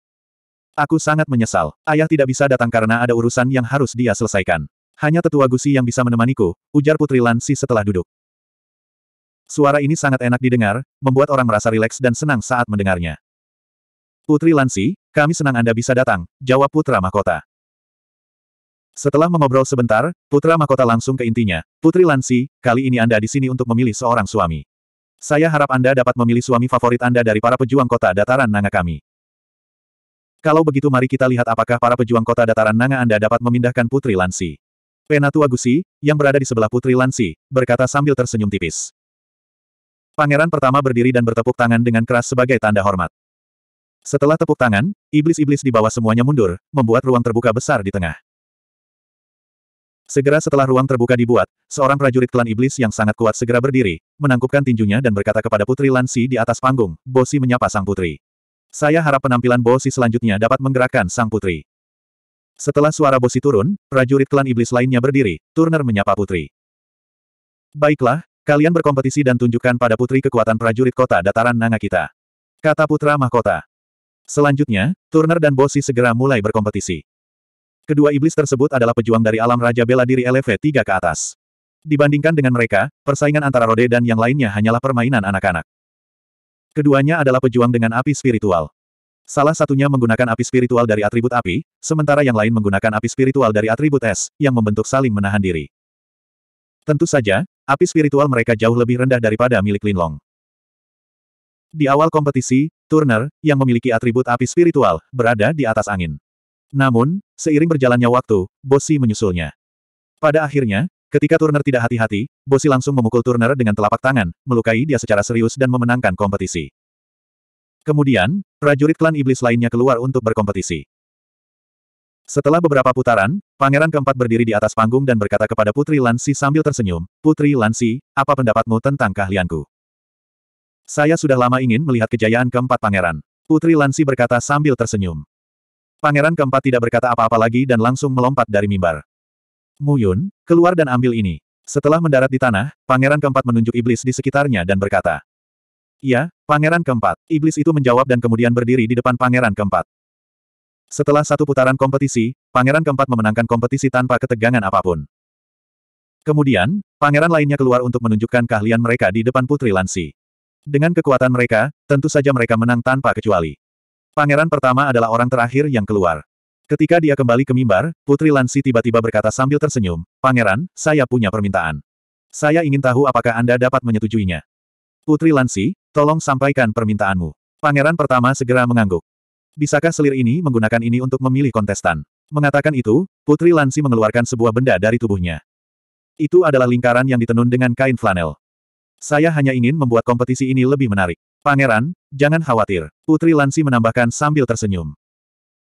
Aku sangat menyesal, ayah tidak bisa datang karena ada urusan yang harus dia selesaikan. Hanya tetua gusi yang bisa menemaniku, ujar Putri Lansi setelah duduk. Suara ini sangat enak didengar, membuat orang merasa rileks dan senang saat mendengarnya. Putri Lansi, kami senang Anda bisa datang, jawab Putra Mahkota. Setelah mengobrol sebentar, putra mahkota langsung ke intinya. Putri Lansi, kali ini Anda di sini untuk memilih seorang suami. Saya harap Anda dapat memilih suami favorit Anda dari para pejuang kota dataran Nanga kami. Kalau begitu mari kita lihat apakah para pejuang kota dataran Nanga Anda dapat memindahkan Putri Lansi. Penatua Gusi, yang berada di sebelah Putri Lansi, berkata sambil tersenyum tipis. Pangeran pertama berdiri dan bertepuk tangan dengan keras sebagai tanda hormat. Setelah tepuk tangan, iblis-iblis di bawah semuanya mundur, membuat ruang terbuka besar di tengah. Segera setelah ruang terbuka dibuat, seorang prajurit klan iblis yang sangat kuat segera berdiri, menangkupkan tinjunya dan berkata kepada Putri Lansi di atas panggung, Bosi menyapa sang putri. Saya harap penampilan Bosi selanjutnya dapat menggerakkan sang putri. Setelah suara Bosi turun, prajurit klan iblis lainnya berdiri, Turner menyapa putri. Baiklah, kalian berkompetisi dan tunjukkan pada putri kekuatan prajurit kota dataran Nanga kita. Kata putra mahkota. Selanjutnya, Turner dan Bosi segera mulai berkompetisi. Kedua iblis tersebut adalah pejuang dari alam Raja Bela Diri LV3 ke atas. Dibandingkan dengan mereka, persaingan antara Rode dan yang lainnya hanyalah permainan anak-anak. Keduanya adalah pejuang dengan api spiritual. Salah satunya menggunakan api spiritual dari atribut api, sementara yang lain menggunakan api spiritual dari atribut es, yang membentuk saling menahan diri. Tentu saja, api spiritual mereka jauh lebih rendah daripada milik Linlong. Di awal kompetisi, Turner, yang memiliki atribut api spiritual, berada di atas angin. Namun, seiring berjalannya waktu, Bosi menyusulnya. Pada akhirnya, ketika Turner tidak hati-hati, Bosi langsung memukul Turner dengan telapak tangan, melukai dia secara serius dan memenangkan kompetisi. Kemudian, prajurit klan iblis lainnya keluar untuk berkompetisi. Setelah beberapa putaran, pangeran keempat berdiri di atas panggung dan berkata kepada Putri Lansi sambil tersenyum, Putri Lansi, apa pendapatmu tentang keahlianku? Saya sudah lama ingin melihat kejayaan keempat pangeran. Putri Lansi berkata sambil tersenyum. Pangeran keempat tidak berkata apa-apa lagi dan langsung melompat dari mimbar. Muyun, keluar dan ambil ini. Setelah mendarat di tanah, pangeran keempat menunjuk iblis di sekitarnya dan berkata. "Ya, pangeran keempat. Iblis itu menjawab dan kemudian berdiri di depan pangeran keempat. Setelah satu putaran kompetisi, pangeran keempat memenangkan kompetisi tanpa ketegangan apapun. Kemudian, pangeran lainnya keluar untuk menunjukkan keahlian mereka di depan Putri Lansi. Dengan kekuatan mereka, tentu saja mereka menang tanpa kecuali. Pangeran pertama adalah orang terakhir yang keluar. Ketika dia kembali ke mimbar, Putri Lansi tiba-tiba berkata sambil tersenyum, Pangeran, saya punya permintaan. Saya ingin tahu apakah Anda dapat menyetujuinya. Putri Lansi, tolong sampaikan permintaanmu. Pangeran pertama segera mengangguk. Bisakah selir ini menggunakan ini untuk memilih kontestan? Mengatakan itu, Putri Lansi mengeluarkan sebuah benda dari tubuhnya. Itu adalah lingkaran yang ditenun dengan kain flanel. Saya hanya ingin membuat kompetisi ini lebih menarik. Pangeran, jangan khawatir, Putri Lansi menambahkan sambil tersenyum.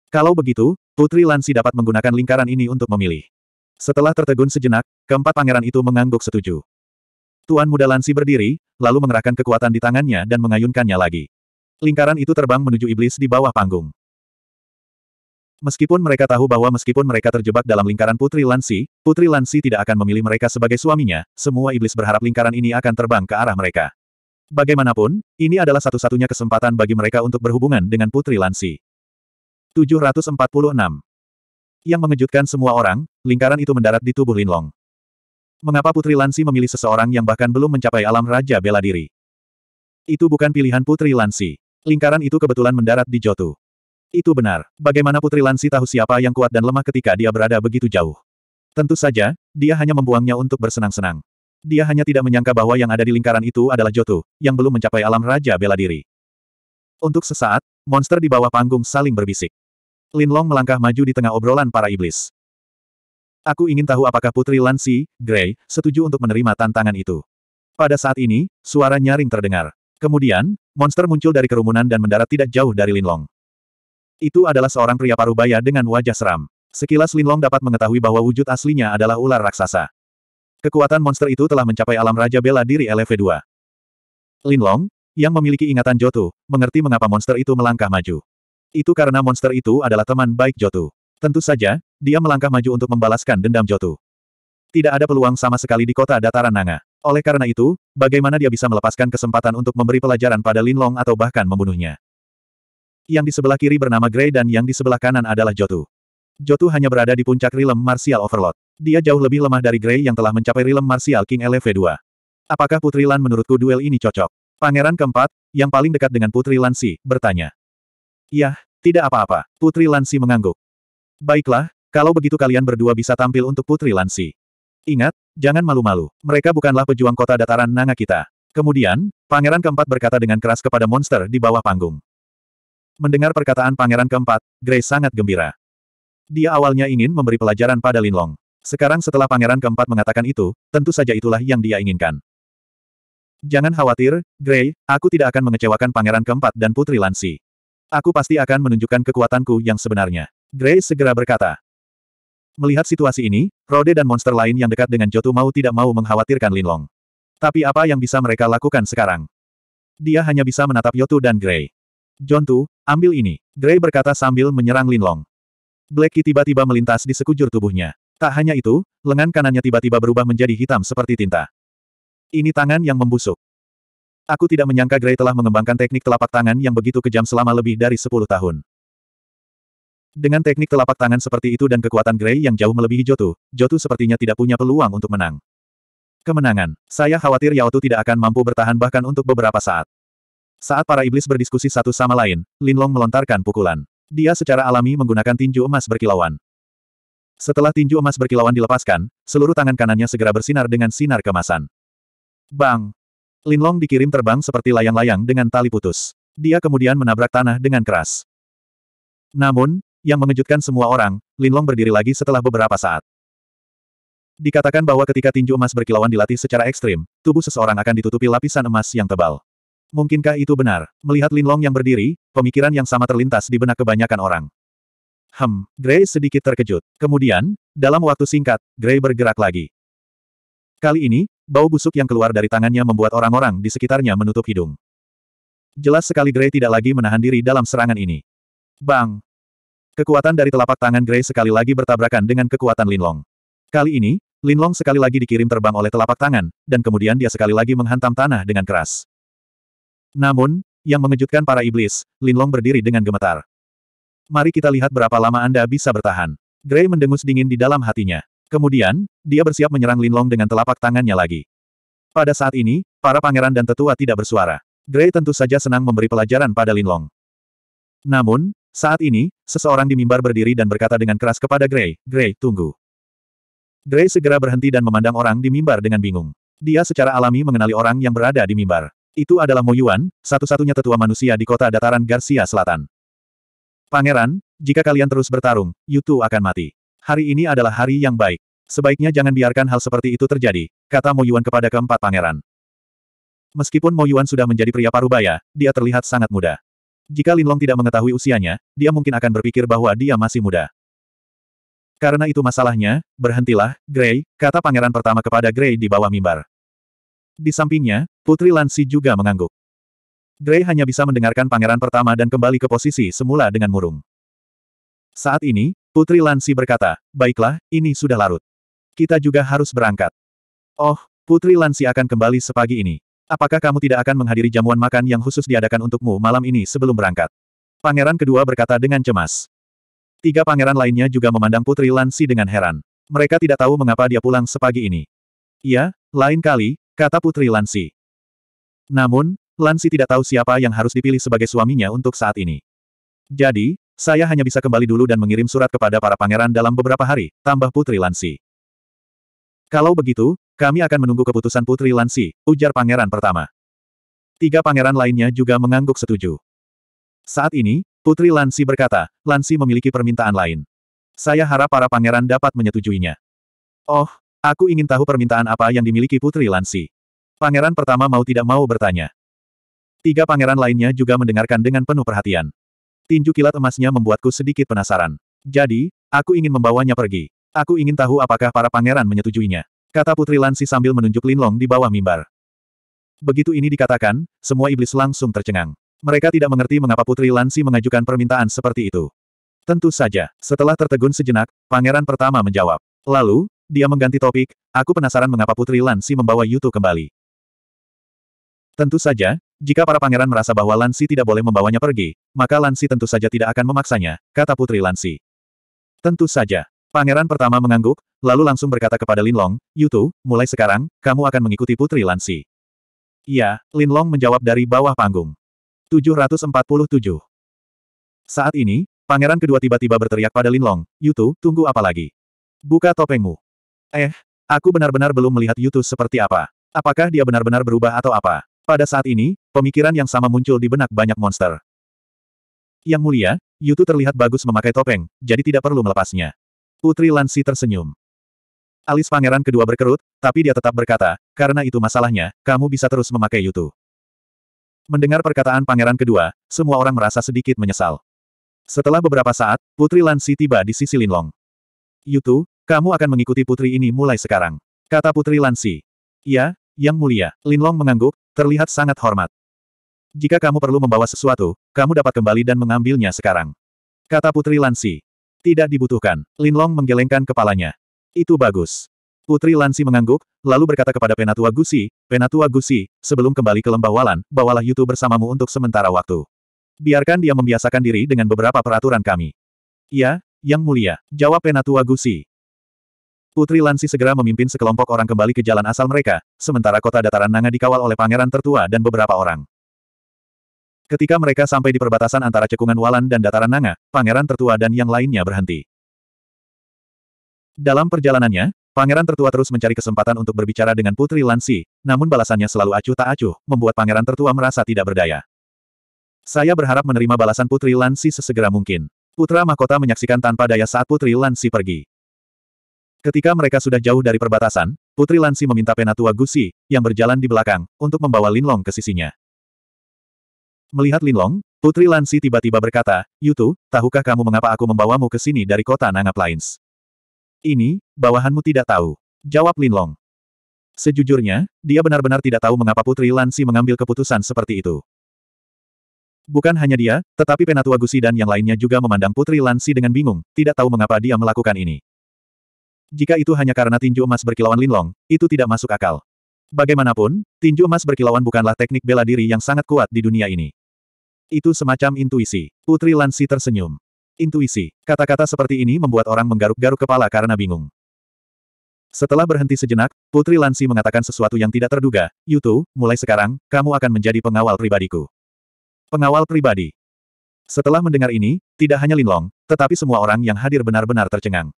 Kalau begitu, Putri Lansi dapat menggunakan lingkaran ini untuk memilih. Setelah tertegun sejenak, keempat pangeran itu mengangguk setuju. Tuan muda Lansi berdiri, lalu mengerahkan kekuatan di tangannya dan mengayunkannya lagi. Lingkaran itu terbang menuju iblis di bawah panggung. Meskipun mereka tahu bahwa meskipun mereka terjebak dalam lingkaran Putri Lansi, Putri Lansi tidak akan memilih mereka sebagai suaminya, semua iblis berharap lingkaran ini akan terbang ke arah mereka. Bagaimanapun, ini adalah satu-satunya kesempatan bagi mereka untuk berhubungan dengan Putri Lansi. 746. Yang mengejutkan semua orang, lingkaran itu mendarat di tubuh Linlong. Mengapa Putri Lansi memilih seseorang yang bahkan belum mencapai alam Raja Bela Diri? Itu bukan pilihan Putri Lansi. Lingkaran itu kebetulan mendarat di Jotu. Itu benar. Bagaimana Putri Lansi tahu siapa yang kuat dan lemah ketika dia berada begitu jauh? Tentu saja, dia hanya membuangnya untuk bersenang-senang. Dia hanya tidak menyangka bahwa yang ada di lingkaran itu adalah Jotu, yang belum mencapai alam Raja Bela Diri. Untuk sesaat, monster di bawah panggung saling berbisik. Lin Long melangkah maju di tengah obrolan para iblis. Aku ingin tahu apakah Putri Lansi, Grey, setuju untuk menerima tantangan itu. Pada saat ini, suara nyaring terdengar. Kemudian, monster muncul dari kerumunan dan mendarat tidak jauh dari Lin Long. Itu adalah seorang pria parubaya dengan wajah seram. Sekilas Lin Long dapat mengetahui bahwa wujud aslinya adalah ular raksasa. Kekuatan monster itu telah mencapai alam Raja Bela Diri LV2. Linlong, yang memiliki ingatan Jotu, mengerti mengapa monster itu melangkah maju. Itu karena monster itu adalah teman baik Jotu. Tentu saja, dia melangkah maju untuk membalaskan dendam Jotu. Tidak ada peluang sama sekali di kota dataran Nanga. Oleh karena itu, bagaimana dia bisa melepaskan kesempatan untuk memberi pelajaran pada Linlong atau bahkan membunuhnya? Yang di sebelah kiri bernama Grey dan yang di sebelah kanan adalah Jotu. Jotu hanya berada di puncak rilem martial overload. Dia jauh lebih lemah dari Grey yang telah mencapai rilem martial King LV2. Apakah Putri Lan menurutku duel ini cocok? Pangeran keempat, yang paling dekat dengan Putri Lansi, bertanya. Yah, tidak apa-apa. Putri Lansi mengangguk. Baiklah, kalau begitu kalian berdua bisa tampil untuk Putri Lansi. Ingat, jangan malu-malu. Mereka bukanlah pejuang kota dataran Nanga kita. Kemudian, pangeran keempat berkata dengan keras kepada monster di bawah panggung. Mendengar perkataan pangeran keempat, Grey sangat gembira. Dia awalnya ingin memberi pelajaran pada Linlong. Sekarang setelah pangeran keempat mengatakan itu, tentu saja itulah yang dia inginkan. Jangan khawatir, Grey, aku tidak akan mengecewakan pangeran keempat dan putri Lansi. Aku pasti akan menunjukkan kekuatanku yang sebenarnya. Grey segera berkata. Melihat situasi ini, Rode dan monster lain yang dekat dengan Jotu mau tidak mau mengkhawatirkan Linlong. Tapi apa yang bisa mereka lakukan sekarang? Dia hanya bisa menatap Yotu dan Grey. Jontu, ambil ini. Grey berkata sambil menyerang Linlong. Blacky tiba-tiba melintas di sekujur tubuhnya. Tak hanya itu, lengan kanannya tiba-tiba berubah menjadi hitam seperti tinta. Ini tangan yang membusuk. Aku tidak menyangka Gray telah mengembangkan teknik telapak tangan yang begitu kejam selama lebih dari 10 tahun. Dengan teknik telapak tangan seperti itu dan kekuatan Gray yang jauh melebihi Jotu, Jotu sepertinya tidak punya peluang untuk menang. Kemenangan. Saya khawatir Yaotu tidak akan mampu bertahan bahkan untuk beberapa saat. Saat para iblis berdiskusi satu sama lain, Linlong melontarkan pukulan. Dia secara alami menggunakan tinju emas berkilauan. Setelah tinju emas berkilauan dilepaskan, seluruh tangan kanannya segera bersinar dengan sinar kemasan. Bang! Linlong dikirim terbang seperti layang-layang dengan tali putus. Dia kemudian menabrak tanah dengan keras. Namun, yang mengejutkan semua orang, Linlong berdiri lagi setelah beberapa saat. Dikatakan bahwa ketika tinju emas berkilauan dilatih secara ekstrim, tubuh seseorang akan ditutupi lapisan emas yang tebal. Mungkinkah itu benar? Melihat Linlong yang berdiri, pemikiran yang sama terlintas di benak kebanyakan orang. Hem, Gray sedikit terkejut. Kemudian, dalam waktu singkat, Gray bergerak lagi. Kali ini, bau busuk yang keluar dari tangannya membuat orang-orang di sekitarnya menutup hidung. Jelas sekali Gray tidak lagi menahan diri dalam serangan ini. Bang! Kekuatan dari telapak tangan Gray sekali lagi bertabrakan dengan kekuatan Linlong. Kali ini, Linlong sekali lagi dikirim terbang oleh telapak tangan, dan kemudian dia sekali lagi menghantam tanah dengan keras. Namun, yang mengejutkan para iblis, Linlong berdiri dengan gemetar. Mari kita lihat berapa lama Anda bisa bertahan. Gray mendengus dingin di dalam hatinya. Kemudian, dia bersiap menyerang Linlong dengan telapak tangannya lagi. Pada saat ini, para pangeran dan tetua tidak bersuara. Gray tentu saja senang memberi pelajaran pada Linlong. Namun, saat ini, seseorang di mimbar berdiri dan berkata dengan keras kepada Gray, Gray, tunggu. Gray segera berhenti dan memandang orang di mimbar dengan bingung. Dia secara alami mengenali orang yang berada di mimbar. Itu adalah Mo Yuan, satu-satunya tetua manusia di kota dataran Garcia Selatan. Pangeran, jika kalian terus bertarung, Yutu akan mati. Hari ini adalah hari yang baik. Sebaiknya jangan biarkan hal seperti itu terjadi, kata Mo Yuan kepada keempat pangeran. Meskipun Mo Yuan sudah menjadi pria parubaya, dia terlihat sangat muda. Jika Linlong tidak mengetahui usianya, dia mungkin akan berpikir bahwa dia masih muda. Karena itu masalahnya, berhentilah, Grey, kata pangeran pertama kepada Grey di bawah mimbar. Di sampingnya, Putri Lansi juga mengangguk. Gray hanya bisa mendengarkan pangeran pertama dan kembali ke posisi semula dengan murung. Saat ini, Putri Lansi berkata, baiklah, ini sudah larut. Kita juga harus berangkat. Oh, Putri Lansi akan kembali sepagi ini. Apakah kamu tidak akan menghadiri jamuan makan yang khusus diadakan untukmu malam ini sebelum berangkat? Pangeran kedua berkata dengan cemas. Tiga pangeran lainnya juga memandang Putri Lansi dengan heran. Mereka tidak tahu mengapa dia pulang sepagi ini. Iya, lain kali, kata Putri Lansi. Namun, Lansi tidak tahu siapa yang harus dipilih sebagai suaminya untuk saat ini. Jadi, saya hanya bisa kembali dulu dan mengirim surat kepada para pangeran dalam beberapa hari, tambah Putri Lansi. Kalau begitu, kami akan menunggu keputusan Putri Lansi, ujar pangeran pertama. Tiga pangeran lainnya juga mengangguk setuju. Saat ini, Putri Lansi berkata, Lansi memiliki permintaan lain. Saya harap para pangeran dapat menyetujuinya. Oh, Aku ingin tahu permintaan apa yang dimiliki Putri Lansi. Pangeran pertama mau tidak mau bertanya. Tiga pangeran lainnya juga mendengarkan dengan penuh perhatian. Tinju kilat emasnya membuatku sedikit penasaran. Jadi, aku ingin membawanya pergi. Aku ingin tahu apakah para pangeran menyetujuinya. Kata Putri Lansi sambil menunjuk Linlong di bawah mimbar. Begitu ini dikatakan, semua iblis langsung tercengang. Mereka tidak mengerti mengapa Putri Lansi mengajukan permintaan seperti itu. Tentu saja, setelah tertegun sejenak, pangeran pertama menjawab. Lalu, dia mengganti topik, aku penasaran mengapa Putri Lansi membawa Yutu kembali. Tentu saja, jika para pangeran merasa bahwa Lansi tidak boleh membawanya pergi, maka Lansi tentu saja tidak akan memaksanya, kata Putri Lansi. Tentu saja. Pangeran pertama mengangguk, lalu langsung berkata kepada Lin Long, Yutu, mulai sekarang, kamu akan mengikuti Putri Lansi. Iya, Long menjawab dari bawah panggung. 747. Saat ini, pangeran kedua tiba-tiba berteriak pada Lin Long, Yutu, tunggu apa lagi? Buka topengmu. Eh, aku benar-benar belum melihat Yutus seperti apa. Apakah dia benar-benar berubah atau apa? Pada saat ini, pemikiran yang sama muncul di benak banyak monster. Yang mulia, Yutu terlihat bagus memakai topeng, jadi tidak perlu melepasnya. Putri Lansi tersenyum. Alis pangeran kedua berkerut, tapi dia tetap berkata, karena itu masalahnya, kamu bisa terus memakai Yutu. Mendengar perkataan pangeran kedua, semua orang merasa sedikit menyesal. Setelah beberapa saat, Putri Lansi tiba di sisi Linlong. Yutu, kamu akan mengikuti putri ini mulai sekarang. Kata putri Lansi. Ya, yang mulia. Linlong mengangguk, terlihat sangat hormat. Jika kamu perlu membawa sesuatu, kamu dapat kembali dan mengambilnya sekarang. Kata putri Lansi. Tidak dibutuhkan. Linlong menggelengkan kepalanya. Itu bagus. Putri Lansi mengangguk, lalu berkata kepada Penatua Gusi, Penatua Gusi, sebelum kembali ke lembah Walan, bawalah Yutu bersamamu untuk sementara waktu. Biarkan dia membiasakan diri dengan beberapa peraturan kami. Ya, Yang Mulia, jawab Penatua Gusi. Putri Lansi segera memimpin sekelompok orang kembali ke jalan asal mereka, sementara kota dataran Nanga dikawal oleh pangeran tertua dan beberapa orang. Ketika mereka sampai di perbatasan antara cekungan Walan dan dataran Nanga, pangeran tertua dan yang lainnya berhenti. Dalam perjalanannya, pangeran tertua terus mencari kesempatan untuk berbicara dengan Putri Lansi, namun balasannya selalu acuh tak acuh, membuat pangeran tertua merasa tidak berdaya. Saya berharap menerima balasan Putri Lansi sesegera mungkin. Putra mahkota menyaksikan tanpa daya saat Putri Lansi pergi. Ketika mereka sudah jauh dari perbatasan, Putri Lansi meminta Penatua Gusi, yang berjalan di belakang, untuk membawa Linlong ke sisinya. Melihat Linlong, Putri Lansi tiba-tiba berkata, Yutu, tahukah kamu mengapa aku membawamu ke sini dari kota Nanga Plains? Ini, bawahanmu tidak tahu. Jawab Linlong. Sejujurnya, dia benar-benar tidak tahu mengapa Putri Lansi mengambil keputusan seperti itu. Bukan hanya dia, tetapi Penatua Gusi dan yang lainnya juga memandang Putri Lansi dengan bingung, tidak tahu mengapa dia melakukan ini. Jika itu hanya karena tinju emas berkilauan linlong, itu tidak masuk akal. Bagaimanapun, tinju emas berkilauan bukanlah teknik bela diri yang sangat kuat di dunia ini. Itu semacam intuisi. Putri Lansi tersenyum. Intuisi. Kata-kata seperti ini membuat orang menggaruk-garuk kepala karena bingung. Setelah berhenti sejenak, Putri Lansi mengatakan sesuatu yang tidak terduga, Yutu, mulai sekarang, kamu akan menjadi pengawal pribadiku. Pengawal pribadi. Setelah mendengar ini, tidak hanya Linlong, tetapi semua orang yang hadir benar-benar tercengang.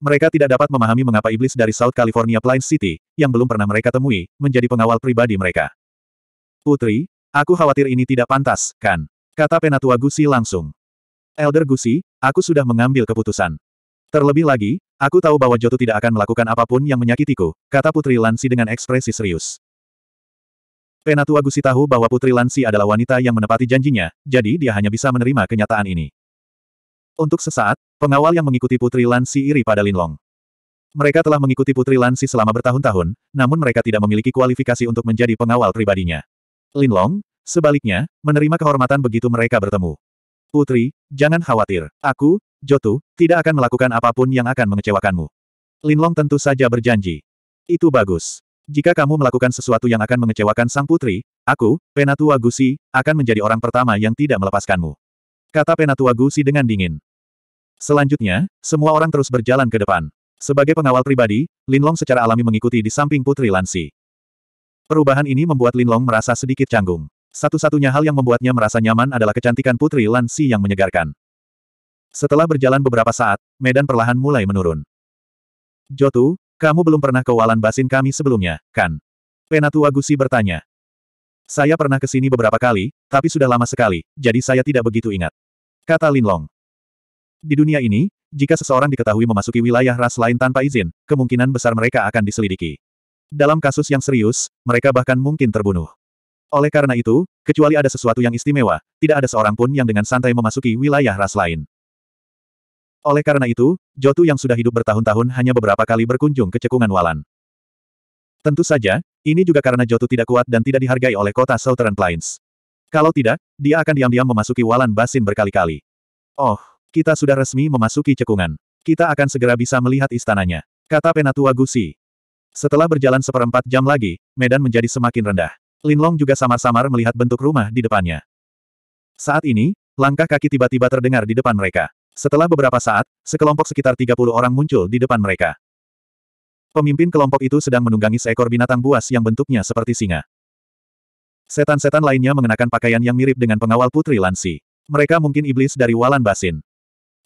Mereka tidak dapat memahami mengapa iblis dari South California Plains City, yang belum pernah mereka temui, menjadi pengawal pribadi mereka. Putri, aku khawatir ini tidak pantas, kan? Kata Penatua Gusi langsung. Elder Gusi, aku sudah mengambil keputusan. Terlebih lagi, aku tahu bahwa Jotu tidak akan melakukan apapun yang menyakitiku, kata Putri Lansi dengan ekspresi serius. Penatua Gusi tahu bahwa Putri Lansi adalah wanita yang menepati janjinya, jadi dia hanya bisa menerima kenyataan ini. Untuk sesaat, Pengawal yang mengikuti Putri Lansi iri pada Linlong. Mereka telah mengikuti Putri Lansi selama bertahun-tahun, namun mereka tidak memiliki kualifikasi untuk menjadi pengawal pribadinya. Linlong, sebaliknya, menerima kehormatan begitu mereka bertemu. Putri, jangan khawatir. Aku, Jotu, tidak akan melakukan apapun yang akan mengecewakanmu. Linlong tentu saja berjanji. Itu bagus. Jika kamu melakukan sesuatu yang akan mengecewakan sang putri, aku, Penatua Gusi, akan menjadi orang pertama yang tidak melepaskanmu. Kata Penatua Gusi dengan dingin. Selanjutnya, semua orang terus berjalan ke depan. Sebagai pengawal pribadi, Linlong secara alami mengikuti di samping Putri Lansi. Perubahan ini membuat Linlong merasa sedikit canggung. Satu-satunya hal yang membuatnya merasa nyaman adalah kecantikan Putri Lansi yang menyegarkan. Setelah berjalan beberapa saat, medan perlahan mulai menurun. Jotu, kamu belum pernah ke Walan Basin kami sebelumnya, kan? Penatua Gusi bertanya. Saya pernah ke sini beberapa kali, tapi sudah lama sekali, jadi saya tidak begitu ingat. Kata Linlong. Di dunia ini, jika seseorang diketahui memasuki wilayah ras lain tanpa izin, kemungkinan besar mereka akan diselidiki. Dalam kasus yang serius, mereka bahkan mungkin terbunuh. Oleh karena itu, kecuali ada sesuatu yang istimewa, tidak ada seorang pun yang dengan santai memasuki wilayah ras lain. Oleh karena itu, Jotu yang sudah hidup bertahun-tahun hanya beberapa kali berkunjung ke cekungan Walan. Tentu saja, ini juga karena Jotu tidak kuat dan tidak dihargai oleh kota Southern Plains. Kalau tidak, dia akan diam-diam memasuki Walan Basin berkali-kali. Oh, kita sudah resmi memasuki cekungan. Kita akan segera bisa melihat istananya. Kata Penatua Gusi. Setelah berjalan seperempat jam lagi, medan menjadi semakin rendah. Linlong juga samar-samar melihat bentuk rumah di depannya. Saat ini, langkah kaki tiba-tiba terdengar di depan mereka. Setelah beberapa saat, sekelompok sekitar 30 orang muncul di depan mereka. Pemimpin kelompok itu sedang menunggangi seekor binatang buas yang bentuknya seperti singa. Setan-setan lainnya mengenakan pakaian yang mirip dengan pengawal Putri Lansi. Mereka mungkin iblis dari Walan Basin.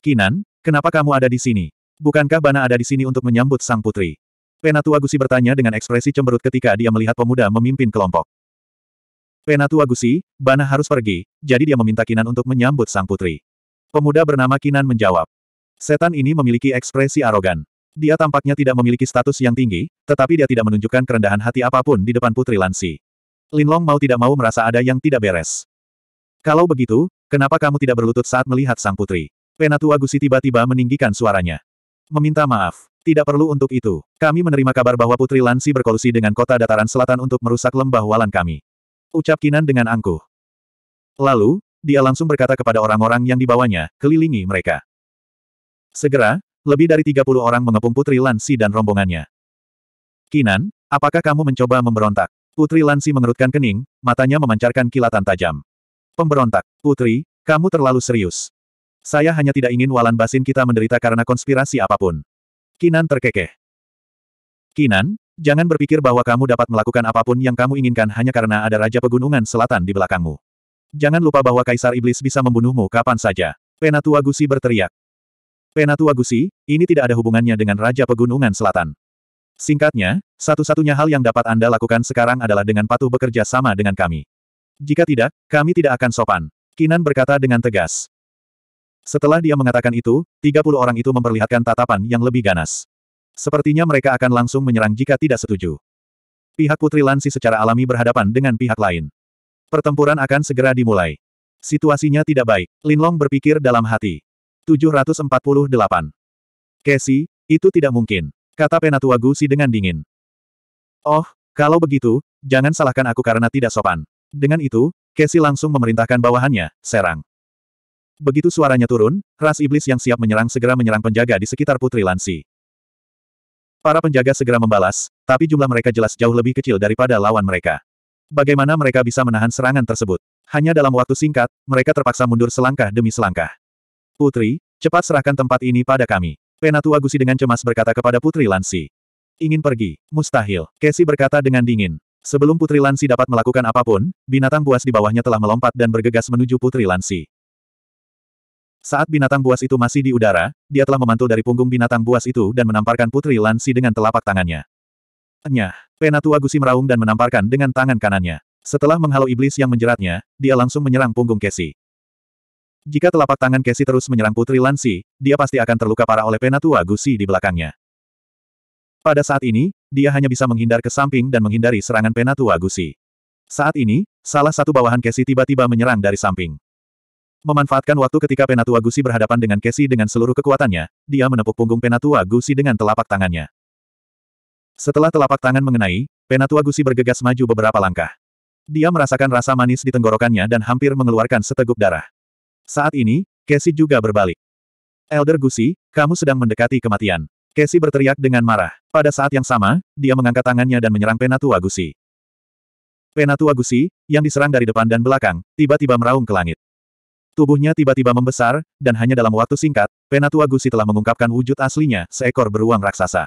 Kinan, kenapa kamu ada di sini? Bukankah Bana ada di sini untuk menyambut sang putri? Penatua Gusi bertanya dengan ekspresi cemberut ketika dia melihat pemuda memimpin kelompok. Penatua Gusi, Bana harus pergi, jadi dia meminta Kinan untuk menyambut sang putri. Pemuda bernama Kinan menjawab. Setan ini memiliki ekspresi arogan. Dia tampaknya tidak memiliki status yang tinggi, tetapi dia tidak menunjukkan kerendahan hati apapun di depan Putri Lansi. Linlong mau tidak mau merasa ada yang tidak beres. Kalau begitu, kenapa kamu tidak berlutut saat melihat sang putri? Penatua Gusi tiba-tiba meninggikan suaranya. Meminta maaf. Tidak perlu untuk itu. Kami menerima kabar bahwa Putri Lansi berkolusi dengan kota dataran selatan untuk merusak lembah walan kami. Ucap Kinan dengan angkuh. Lalu, dia langsung berkata kepada orang-orang yang dibawanya, kelilingi mereka. Segera, lebih dari 30 orang mengepung Putri Lansi dan rombongannya. Kinan, apakah kamu mencoba memberontak? Putri Lansi mengerutkan kening, matanya memancarkan kilatan tajam. Pemberontak, Putri, kamu terlalu serius. Saya hanya tidak ingin Walan Basin kita menderita karena konspirasi apapun. Kinan terkekeh. Kinan, jangan berpikir bahwa kamu dapat melakukan apapun yang kamu inginkan hanya karena ada Raja Pegunungan Selatan di belakangmu. Jangan lupa bahwa Kaisar Iblis bisa membunuhmu kapan saja. Penatua Gusi berteriak. Penatua Gusi, ini tidak ada hubungannya dengan Raja Pegunungan Selatan. Singkatnya, satu-satunya hal yang dapat Anda lakukan sekarang adalah dengan patuh bekerja sama dengan kami. Jika tidak, kami tidak akan sopan. Kinan berkata dengan tegas. Setelah dia mengatakan itu, 30 orang itu memperlihatkan tatapan yang lebih ganas. Sepertinya mereka akan langsung menyerang jika tidak setuju. Pihak Putri Lansi secara alami berhadapan dengan pihak lain. Pertempuran akan segera dimulai. Situasinya tidak baik. Linlong berpikir dalam hati. 748. Casey, itu tidak mungkin. Kata Penatua Gusi dengan dingin. Oh, kalau begitu, jangan salahkan aku karena tidak sopan. Dengan itu, Casey langsung memerintahkan bawahannya, serang. Begitu suaranya turun, ras iblis yang siap menyerang segera menyerang penjaga di sekitar Putri Lansi. Para penjaga segera membalas, tapi jumlah mereka jelas jauh lebih kecil daripada lawan mereka. Bagaimana mereka bisa menahan serangan tersebut? Hanya dalam waktu singkat, mereka terpaksa mundur selangkah demi selangkah. Putri, cepat serahkan tempat ini pada kami. Penatua Gusi dengan cemas berkata kepada Putri Lansi. Ingin pergi? Mustahil. Kesi berkata dengan dingin. Sebelum Putri Lansi dapat melakukan apapun, binatang buas di bawahnya telah melompat dan bergegas menuju Putri Lansi. Saat binatang buas itu masih di udara, dia telah memantul dari punggung binatang buas itu dan menamparkan Putri Lansi dengan telapak tangannya. Nyah, Penatua Gusi meraung dan menamparkan dengan tangan kanannya. Setelah menghalau iblis yang menjeratnya, dia langsung menyerang punggung Kesi. Jika telapak tangan Kesi terus menyerang Putri Lansi, dia pasti akan terluka parah oleh Penatua Gusi di belakangnya. Pada saat ini, dia hanya bisa menghindar ke samping dan menghindari serangan Penatua Gusi. Saat ini, salah satu bawahan Kesi tiba-tiba menyerang dari samping. Memanfaatkan waktu ketika Penatua Gusi berhadapan dengan Kesi dengan seluruh kekuatannya, dia menepuk punggung Penatua Gusi dengan telapak tangannya. Setelah telapak tangan mengenai, Penatua Gusi bergegas maju beberapa langkah. Dia merasakan rasa manis di tenggorokannya dan hampir mengeluarkan seteguk darah. Saat ini, kesi juga berbalik. Elder Gusi, kamu sedang mendekati kematian. kesi berteriak dengan marah. Pada saat yang sama, dia mengangkat tangannya dan menyerang Penatua Gusi. Penatua Gusi, yang diserang dari depan dan belakang, tiba-tiba meraung ke langit. Tubuhnya tiba-tiba membesar, dan hanya dalam waktu singkat, Penatua Gusi telah mengungkapkan wujud aslinya, seekor beruang raksasa.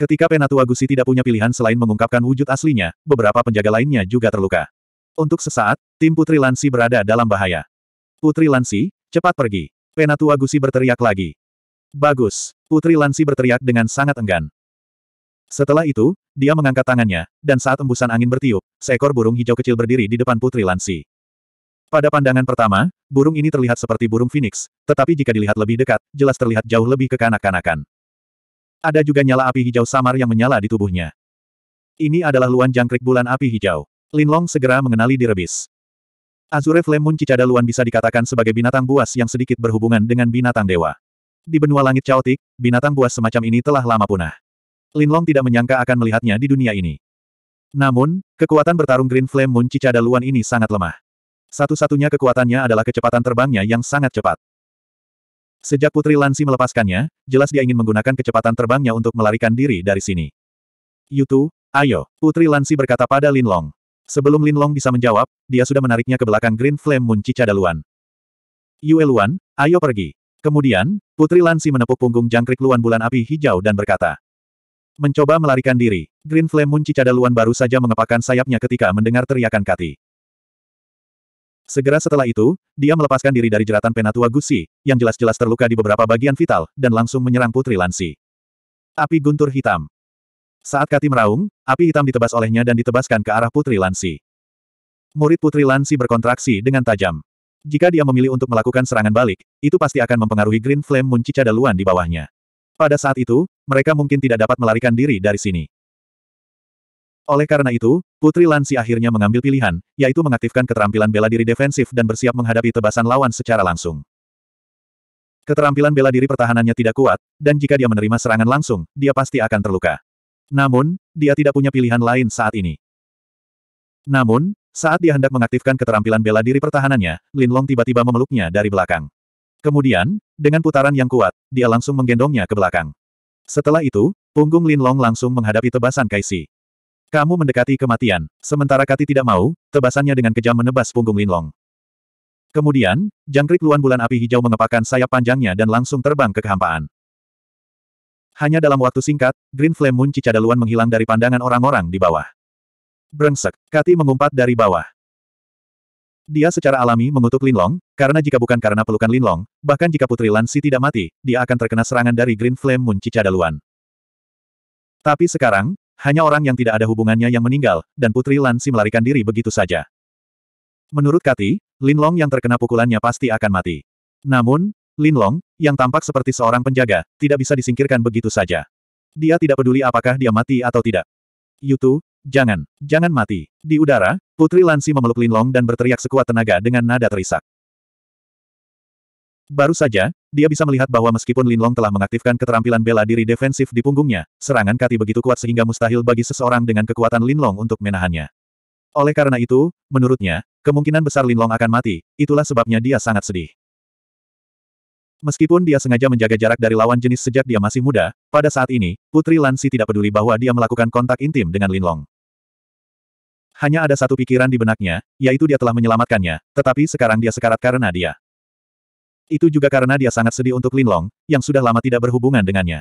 Ketika Penatua Gusi tidak punya pilihan selain mengungkapkan wujud aslinya, beberapa penjaga lainnya juga terluka. Untuk sesaat, tim Putri Lansi berada dalam bahaya. Putri Lansi, cepat pergi. Penatua Gusi berteriak lagi. Bagus. Putri Lansi berteriak dengan sangat enggan. Setelah itu, dia mengangkat tangannya, dan saat embusan angin bertiup, seekor burung hijau kecil berdiri di depan Putri Lansi. Pada pandangan pertama, burung ini terlihat seperti burung phoenix, tetapi jika dilihat lebih dekat, jelas terlihat jauh lebih kekanak-kanakan. Ada juga nyala api hijau samar yang menyala di tubuhnya. Ini adalah luan jangkrik bulan api hijau. Linlong segera mengenali direbis. Azure Flame Moon Cicada Luan bisa dikatakan sebagai binatang buas yang sedikit berhubungan dengan binatang dewa. Di benua langit caotik, binatang buas semacam ini telah lama punah. Linlong tidak menyangka akan melihatnya di dunia ini. Namun, kekuatan bertarung Green Flame Moon Cicada Luan ini sangat lemah. Satu-satunya kekuatannya adalah kecepatan terbangnya yang sangat cepat. Sejak Putri Lansi melepaskannya, jelas dia ingin menggunakan kecepatan terbangnya untuk melarikan diri dari sini. Yutu, ayo, Putri Lansi berkata pada Lin Long. Sebelum Lin Long bisa menjawab, dia sudah menariknya ke belakang Green Flame Moon Cicadaluan. Yue Luan, ayo pergi. Kemudian, Putri Lansi menepuk punggung jangkrik Luan Bulan Api Hijau dan berkata. Mencoba melarikan diri, Green Flame Moon Cicadaluan baru saja mengepakkan sayapnya ketika mendengar teriakan Kati. Segera setelah itu, dia melepaskan diri dari jeratan penatua Gusi, yang jelas-jelas terluka di beberapa bagian vital, dan langsung menyerang Putri Lansi. Api guntur hitam. Saat Kati meraung, api hitam ditebas olehnya dan ditebaskan ke arah Putri Lansi. Murid Putri Lansi berkontraksi dengan tajam. Jika dia memilih untuk melakukan serangan balik, itu pasti akan mempengaruhi Green Flame Muncica di bawahnya. Pada saat itu, mereka mungkin tidak dapat melarikan diri dari sini. Oleh karena itu, Putri Lansi akhirnya mengambil pilihan, yaitu mengaktifkan keterampilan bela diri defensif dan bersiap menghadapi tebasan lawan secara langsung. Keterampilan bela diri pertahanannya tidak kuat, dan jika dia menerima serangan langsung, dia pasti akan terluka. Namun, dia tidak punya pilihan lain saat ini. Namun, saat dia hendak mengaktifkan keterampilan bela diri pertahanannya, Lin Long tiba-tiba memeluknya dari belakang. Kemudian, dengan putaran yang kuat, dia langsung menggendongnya ke belakang. Setelah itu, punggung Lin Long langsung menghadapi tebasan Kaisi. Kamu mendekati kematian. Sementara Kati tidak mau, tebasannya dengan kejam menebas punggung Linlong. Kemudian, jangkrik luan bulan api hijau mengepakkan sayap panjangnya dan langsung terbang ke kehampaan. Hanya dalam waktu singkat, Green Flame Moon Cicada Luan menghilang dari pandangan orang-orang di bawah. Brengsek, Kati mengumpat dari bawah. Dia secara alami mengutuk Linlong, karena jika bukan karena pelukan Linlong, bahkan jika Putri Lansi tidak mati, dia akan terkena serangan dari Green Flame Moon Cicada Luan. Tapi sekarang, hanya orang yang tidak ada hubungannya yang meninggal, dan Putri Lansi melarikan diri begitu saja. Menurut Kati, Lin Long yang terkena pukulannya pasti akan mati. Namun, Lin Long yang tampak seperti seorang penjaga, tidak bisa disingkirkan begitu saja. Dia tidak peduli apakah dia mati atau tidak. Yutu, jangan, jangan mati. Di udara, Putri Lansi memeluk Lin Long dan berteriak sekuat tenaga dengan nada terisak. Baru saja, dia bisa melihat bahwa meskipun Linlong telah mengaktifkan keterampilan bela diri defensif di punggungnya, serangan Kati begitu kuat sehingga mustahil bagi seseorang dengan kekuatan Linlong untuk menahannya. Oleh karena itu, menurutnya, kemungkinan besar Linlong akan mati, itulah sebabnya dia sangat sedih. Meskipun dia sengaja menjaga jarak dari lawan jenis sejak dia masih muda, pada saat ini, Putri Lansi tidak peduli bahwa dia melakukan kontak intim dengan Linlong. Hanya ada satu pikiran di benaknya, yaitu dia telah menyelamatkannya, tetapi sekarang dia sekarat karena dia. Itu juga karena dia sangat sedih untuk Linlong, yang sudah lama tidak berhubungan dengannya.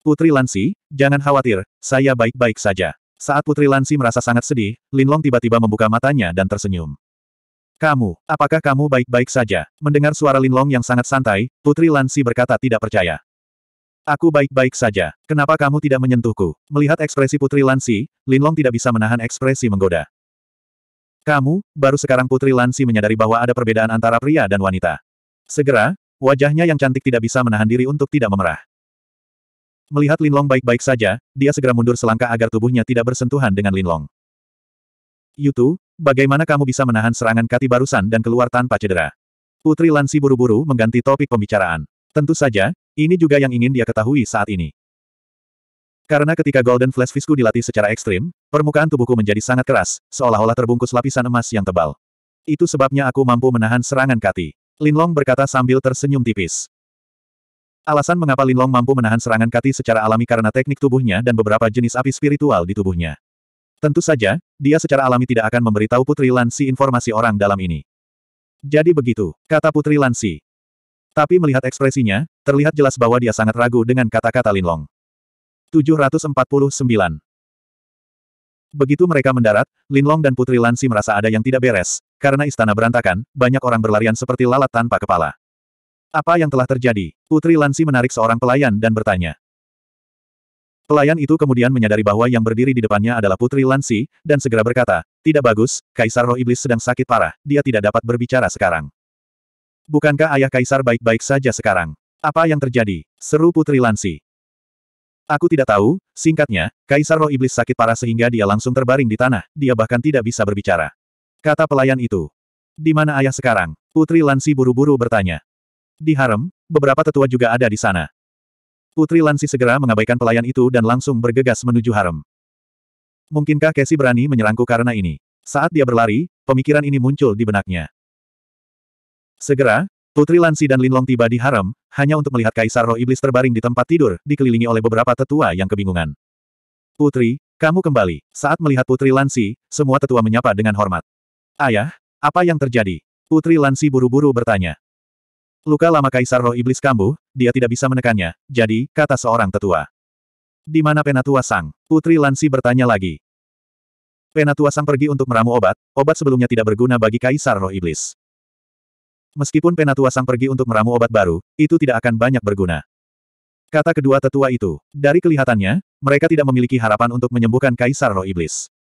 Putri Lansi, jangan khawatir, saya baik-baik saja. Saat Putri Lansi merasa sangat sedih, Linlong tiba-tiba membuka matanya dan tersenyum. Kamu, apakah kamu baik-baik saja? Mendengar suara Linlong yang sangat santai, Putri Lansi berkata tidak percaya. Aku baik-baik saja, kenapa kamu tidak menyentuhku? Melihat ekspresi Putri Lansi, Linlong tidak bisa menahan ekspresi menggoda. Kamu, baru sekarang Putri Lansi menyadari bahwa ada perbedaan antara pria dan wanita. Segera, wajahnya yang cantik tidak bisa menahan diri untuk tidak memerah. Melihat Linlong baik-baik saja, dia segera mundur selangkah agar tubuhnya tidak bersentuhan dengan Linlong. Yutu, bagaimana kamu bisa menahan serangan kati barusan dan keluar tanpa cedera? Putri Lansi buru-buru mengganti topik pembicaraan. Tentu saja, ini juga yang ingin dia ketahui saat ini. Karena ketika Golden Flash Fisku dilatih secara ekstrim, permukaan tubuhku menjadi sangat keras, seolah-olah terbungkus lapisan emas yang tebal. Itu sebabnya aku mampu menahan serangan kati. Linlong berkata sambil tersenyum tipis. Alasan mengapa Linlong mampu menahan serangan Kati secara alami karena teknik tubuhnya dan beberapa jenis api spiritual di tubuhnya. Tentu saja, dia secara alami tidak akan memberitahu Putri Lansi informasi orang dalam ini. Jadi begitu, kata Putri Lansi. Tapi melihat ekspresinya, terlihat jelas bahwa dia sangat ragu dengan kata-kata Linlong. 749 Begitu mereka mendarat, Linlong dan Putri Lansi merasa ada yang tidak beres, karena istana berantakan, banyak orang berlarian seperti lalat tanpa kepala. Apa yang telah terjadi? Putri Lansi menarik seorang pelayan dan bertanya. Pelayan itu kemudian menyadari bahwa yang berdiri di depannya adalah Putri Lansi, dan segera berkata, Tidak bagus, Kaisar Roh Iblis sedang sakit parah, dia tidak dapat berbicara sekarang. Bukankah ayah Kaisar baik-baik saja sekarang? Apa yang terjadi? Seru Putri Lansi. Aku tidak tahu, singkatnya, Kaisar Roh Iblis sakit parah sehingga dia langsung terbaring di tanah, dia bahkan tidak bisa berbicara. Kata pelayan itu. Di mana ayah sekarang? Putri Lansi buru-buru bertanya. Di harem, beberapa tetua juga ada di sana. Putri Lansi segera mengabaikan pelayan itu dan langsung bergegas menuju harem. Mungkinkah Casey berani menyerangku karena ini? Saat dia berlari, pemikiran ini muncul di benaknya. Segera, Putri Lansi dan Linlong tiba di haram, hanya untuk melihat Kaisar Roh Iblis terbaring di tempat tidur, dikelilingi oleh beberapa tetua yang kebingungan. Putri, kamu kembali. Saat melihat Putri Lansi, semua tetua menyapa dengan hormat. Ayah, apa yang terjadi? Putri Lansi buru-buru bertanya. Luka lama Kaisar Roh Iblis kambuh, dia tidak bisa menekannya, jadi, kata seorang tetua. Di mana Penatua Sang? Putri Lansi bertanya lagi. Penatua Sang pergi untuk meramu obat, obat sebelumnya tidak berguna bagi Kaisar Roh Iblis. Meskipun Penatua Sang pergi untuk meramu obat baru, itu tidak akan banyak berguna. Kata kedua tetua itu. Dari kelihatannya, mereka tidak memiliki harapan untuk menyembuhkan Kaisar Roh Iblis.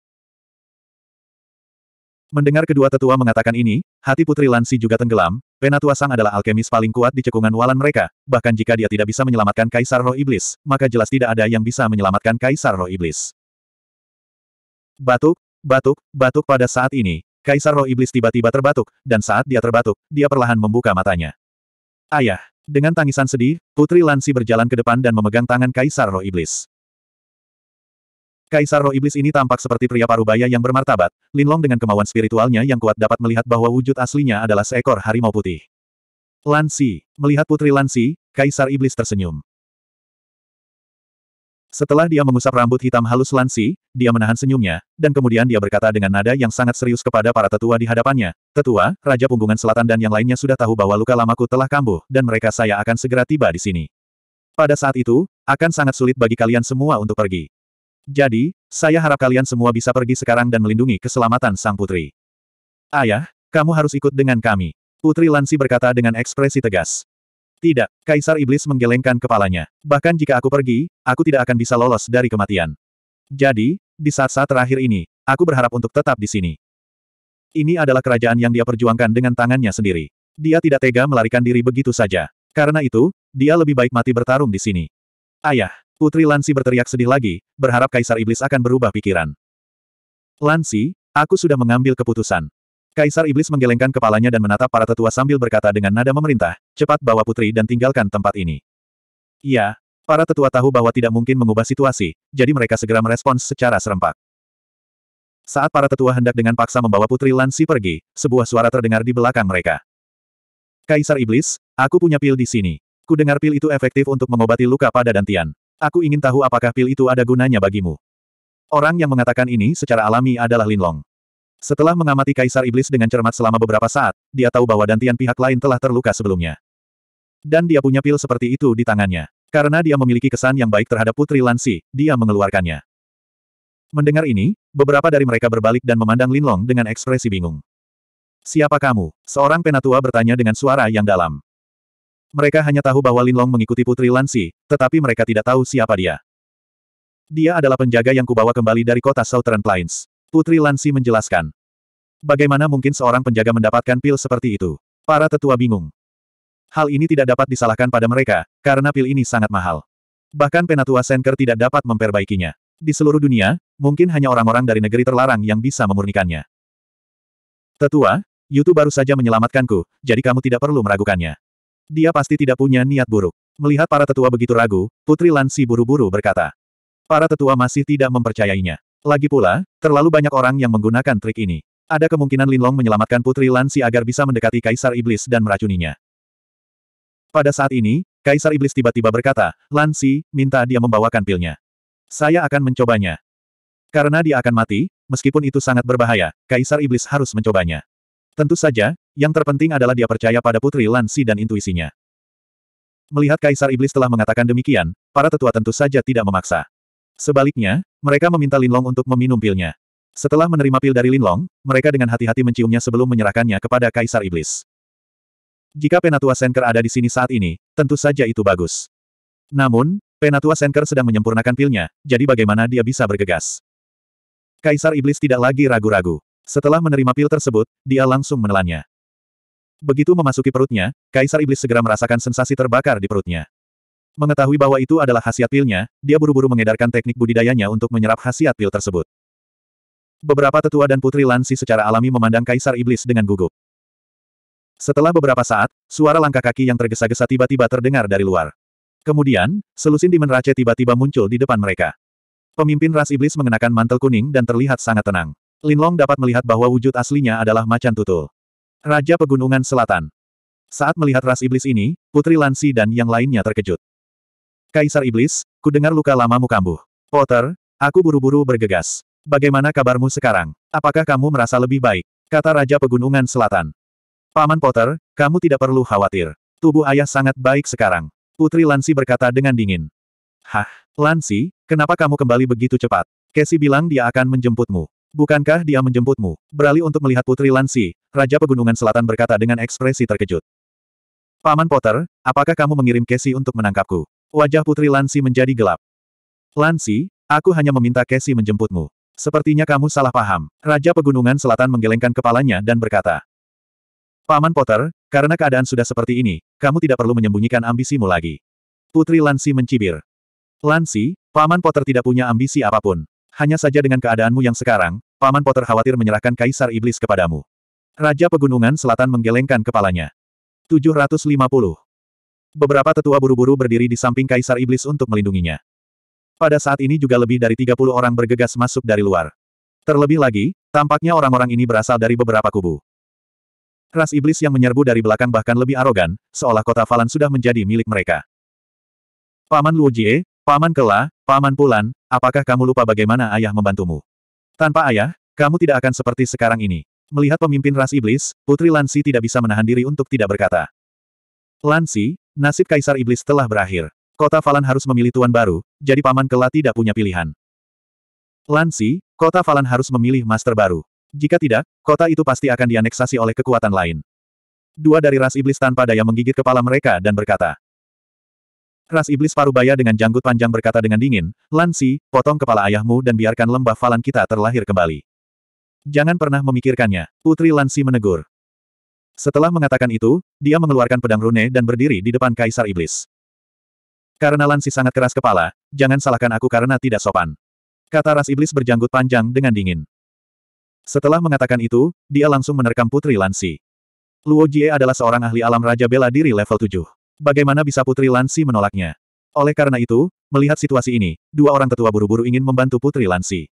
Mendengar kedua tetua mengatakan ini, hati Putri Lansi juga tenggelam, Penatua Sang adalah alkemis paling kuat di cekungan walan mereka, bahkan jika dia tidak bisa menyelamatkan Kaisar Roh Iblis, maka jelas tidak ada yang bisa menyelamatkan Kaisar Roh Iblis. Batuk, batuk, batuk pada saat ini, Kaisar roh iblis tiba-tiba terbatuk, dan saat dia terbatuk, dia perlahan membuka matanya. Ayah! Dengan tangisan sedih, Putri Lansi berjalan ke depan dan memegang tangan Kaisar roh iblis. Kaisar roh iblis ini tampak seperti pria parubaya yang bermartabat, Linlong dengan kemauan spiritualnya yang kuat dapat melihat bahwa wujud aslinya adalah seekor harimau putih. Lansi, melihat Putri Lansi, Kaisar Iblis tersenyum. Setelah dia mengusap rambut hitam halus Lansi, dia menahan senyumnya, dan kemudian dia berkata dengan nada yang sangat serius kepada para tetua di hadapannya, Tetua, Raja Punggungan Selatan dan yang lainnya sudah tahu bahwa luka lamaku telah kambuh, dan mereka saya akan segera tiba di sini. Pada saat itu, akan sangat sulit bagi kalian semua untuk pergi. Jadi, saya harap kalian semua bisa pergi sekarang dan melindungi keselamatan sang putri. Ayah, kamu harus ikut dengan kami. Putri Lansi berkata dengan ekspresi tegas. Tidak, Kaisar Iblis menggelengkan kepalanya. Bahkan jika aku pergi, aku tidak akan bisa lolos dari kematian. Jadi, di saat-saat terakhir ini, aku berharap untuk tetap di sini. Ini adalah kerajaan yang dia perjuangkan dengan tangannya sendiri. Dia tidak tega melarikan diri begitu saja. Karena itu, dia lebih baik mati bertarung di sini. Ayah, Putri Lansi berteriak sedih lagi, berharap Kaisar Iblis akan berubah pikiran. Lansi, aku sudah mengambil keputusan. Kaisar Iblis menggelengkan kepalanya dan menatap para tetua sambil berkata dengan nada memerintah, cepat bawa putri dan tinggalkan tempat ini. Iya, para tetua tahu bahwa tidak mungkin mengubah situasi, jadi mereka segera merespons secara serempak. Saat para tetua hendak dengan paksa membawa putri Lansi pergi, sebuah suara terdengar di belakang mereka. Kaisar Iblis, aku punya pil di sini. Kudengar pil itu efektif untuk mengobati luka pada Dantian. Aku ingin tahu apakah pil itu ada gunanya bagimu. Orang yang mengatakan ini secara alami adalah Linlong. Setelah mengamati Kaisar Iblis dengan cermat selama beberapa saat, dia tahu bahwa dantian pihak lain telah terluka sebelumnya. Dan dia punya pil seperti itu di tangannya. Karena dia memiliki kesan yang baik terhadap Putri Lansi, dia mengeluarkannya. Mendengar ini, beberapa dari mereka berbalik dan memandang Linlong dengan ekspresi bingung. Siapa kamu? Seorang penatua bertanya dengan suara yang dalam. Mereka hanya tahu bahwa Linlong mengikuti Putri Lansi, tetapi mereka tidak tahu siapa dia. Dia adalah penjaga yang kubawa kembali dari kota Southern Plains. Putri Lansi menjelaskan. Bagaimana mungkin seorang penjaga mendapatkan pil seperti itu? Para tetua bingung. Hal ini tidak dapat disalahkan pada mereka, karena pil ini sangat mahal. Bahkan Penatua Senker tidak dapat memperbaikinya. Di seluruh dunia, mungkin hanya orang-orang dari negeri terlarang yang bisa memurnikannya. Tetua, Yutu baru saja menyelamatkanku, jadi kamu tidak perlu meragukannya. Dia pasti tidak punya niat buruk. Melihat para tetua begitu ragu, Putri Lansi buru-buru berkata. Para tetua masih tidak mempercayainya. Lagi pula, terlalu banyak orang yang menggunakan trik ini. Ada kemungkinan Linlong menyelamatkan Putri Lansi agar bisa mendekati Kaisar Iblis dan meracuninya. Pada saat ini, Kaisar Iblis tiba-tiba berkata, Lansi, minta dia membawakan pilnya. Saya akan mencobanya. Karena dia akan mati, meskipun itu sangat berbahaya, Kaisar Iblis harus mencobanya. Tentu saja, yang terpenting adalah dia percaya pada Putri Lansi dan intuisinya. Melihat Kaisar Iblis telah mengatakan demikian, para tetua tentu saja tidak memaksa. Sebaliknya, mereka meminta Linlong untuk meminum pilnya. Setelah menerima pil dari Linlong, mereka dengan hati-hati menciumnya sebelum menyerahkannya kepada Kaisar Iblis. Jika Penatua Senker ada di sini saat ini, tentu saja itu bagus. Namun, Penatua Senker sedang menyempurnakan pilnya, jadi bagaimana dia bisa bergegas? Kaisar Iblis tidak lagi ragu-ragu. Setelah menerima pil tersebut, dia langsung menelannya. Begitu memasuki perutnya, Kaisar Iblis segera merasakan sensasi terbakar di perutnya. Mengetahui bahwa itu adalah khasiat pilnya, dia buru-buru mengedarkan teknik budidayanya untuk menyerap khasiat pil tersebut. Beberapa tetua dan putri Lansi secara alami memandang Kaisar Iblis dengan gugup. Setelah beberapa saat, suara langkah kaki yang tergesa-gesa tiba-tiba terdengar dari luar. Kemudian, selusin di menerace tiba-tiba muncul di depan mereka. Pemimpin ras iblis mengenakan mantel kuning dan terlihat sangat tenang. Linlong dapat melihat bahwa wujud aslinya adalah macan tutul. Raja Pegunungan Selatan. Saat melihat ras iblis ini, Putri Lansi dan yang lainnya terkejut. Kaisar Iblis, ku dengar luka lamamu kambuh. Potter, aku buru-buru bergegas. Bagaimana kabarmu sekarang? Apakah kamu merasa lebih baik? Kata Raja Pegunungan Selatan. Paman Potter, kamu tidak perlu khawatir. Tubuh ayah sangat baik sekarang. Putri Lansi berkata dengan dingin. Hah, Lansi, kenapa kamu kembali begitu cepat? Casey bilang dia akan menjemputmu. Bukankah dia menjemputmu? Beralih untuk melihat Putri Lansi, Raja Pegunungan Selatan berkata dengan ekspresi terkejut. Paman Potter, apakah kamu mengirim Casey untuk menangkapku? Wajah Putri Lansi menjadi gelap. Lansi, aku hanya meminta Casey menjemputmu. Sepertinya kamu salah paham. Raja Pegunungan Selatan menggelengkan kepalanya dan berkata. Paman Potter, karena keadaan sudah seperti ini, kamu tidak perlu menyembunyikan ambisimu lagi. Putri Lansi mencibir. Lansi, Paman Potter tidak punya ambisi apapun. Hanya saja dengan keadaanmu yang sekarang, Paman Potter khawatir menyerahkan Kaisar Iblis kepadamu. Raja Pegunungan Selatan menggelengkan kepalanya. 750. Beberapa tetua buru-buru berdiri di samping Kaisar Iblis untuk melindunginya. Pada saat ini juga lebih dari 30 orang bergegas masuk dari luar. Terlebih lagi, tampaknya orang-orang ini berasal dari beberapa kubu. Ras iblis yang menyerbu dari belakang bahkan lebih arogan, seolah kota Falan sudah menjadi milik mereka. Paman Luo Jie, Paman Kela, Paman Pulan, apakah kamu lupa bagaimana ayah membantumu? Tanpa ayah, kamu tidak akan seperti sekarang ini. Melihat pemimpin ras iblis, Putri Lansi tidak bisa menahan diri untuk tidak berkata. Lansi, nasib Kaisar Iblis telah berakhir. Kota Falan harus memilih tuan baru, jadi Paman Kela tidak punya pilihan. Lansi, kota Falan harus memilih master baru. Jika tidak, kota itu pasti akan dianeksasi oleh kekuatan lain. Dua dari ras iblis tanpa daya menggigit kepala mereka dan berkata. Ras iblis parubaya dengan janggut panjang berkata dengan dingin, Lansi, potong kepala ayahmu dan biarkan lembah falan kita terlahir kembali. Jangan pernah memikirkannya, Putri Lansi menegur. Setelah mengatakan itu, dia mengeluarkan pedang rune dan berdiri di depan Kaisar Iblis. Karena Lansi sangat keras kepala, jangan salahkan aku karena tidak sopan. Kata Ras Iblis berjanggut panjang dengan dingin. Setelah mengatakan itu, dia langsung menerkam Putri Lansi. Luo Jie adalah seorang ahli alam Raja Bela Diri level 7. Bagaimana bisa Putri Lansi menolaknya? Oleh karena itu, melihat situasi ini, dua orang tetua buru-buru ingin membantu Putri Lansi.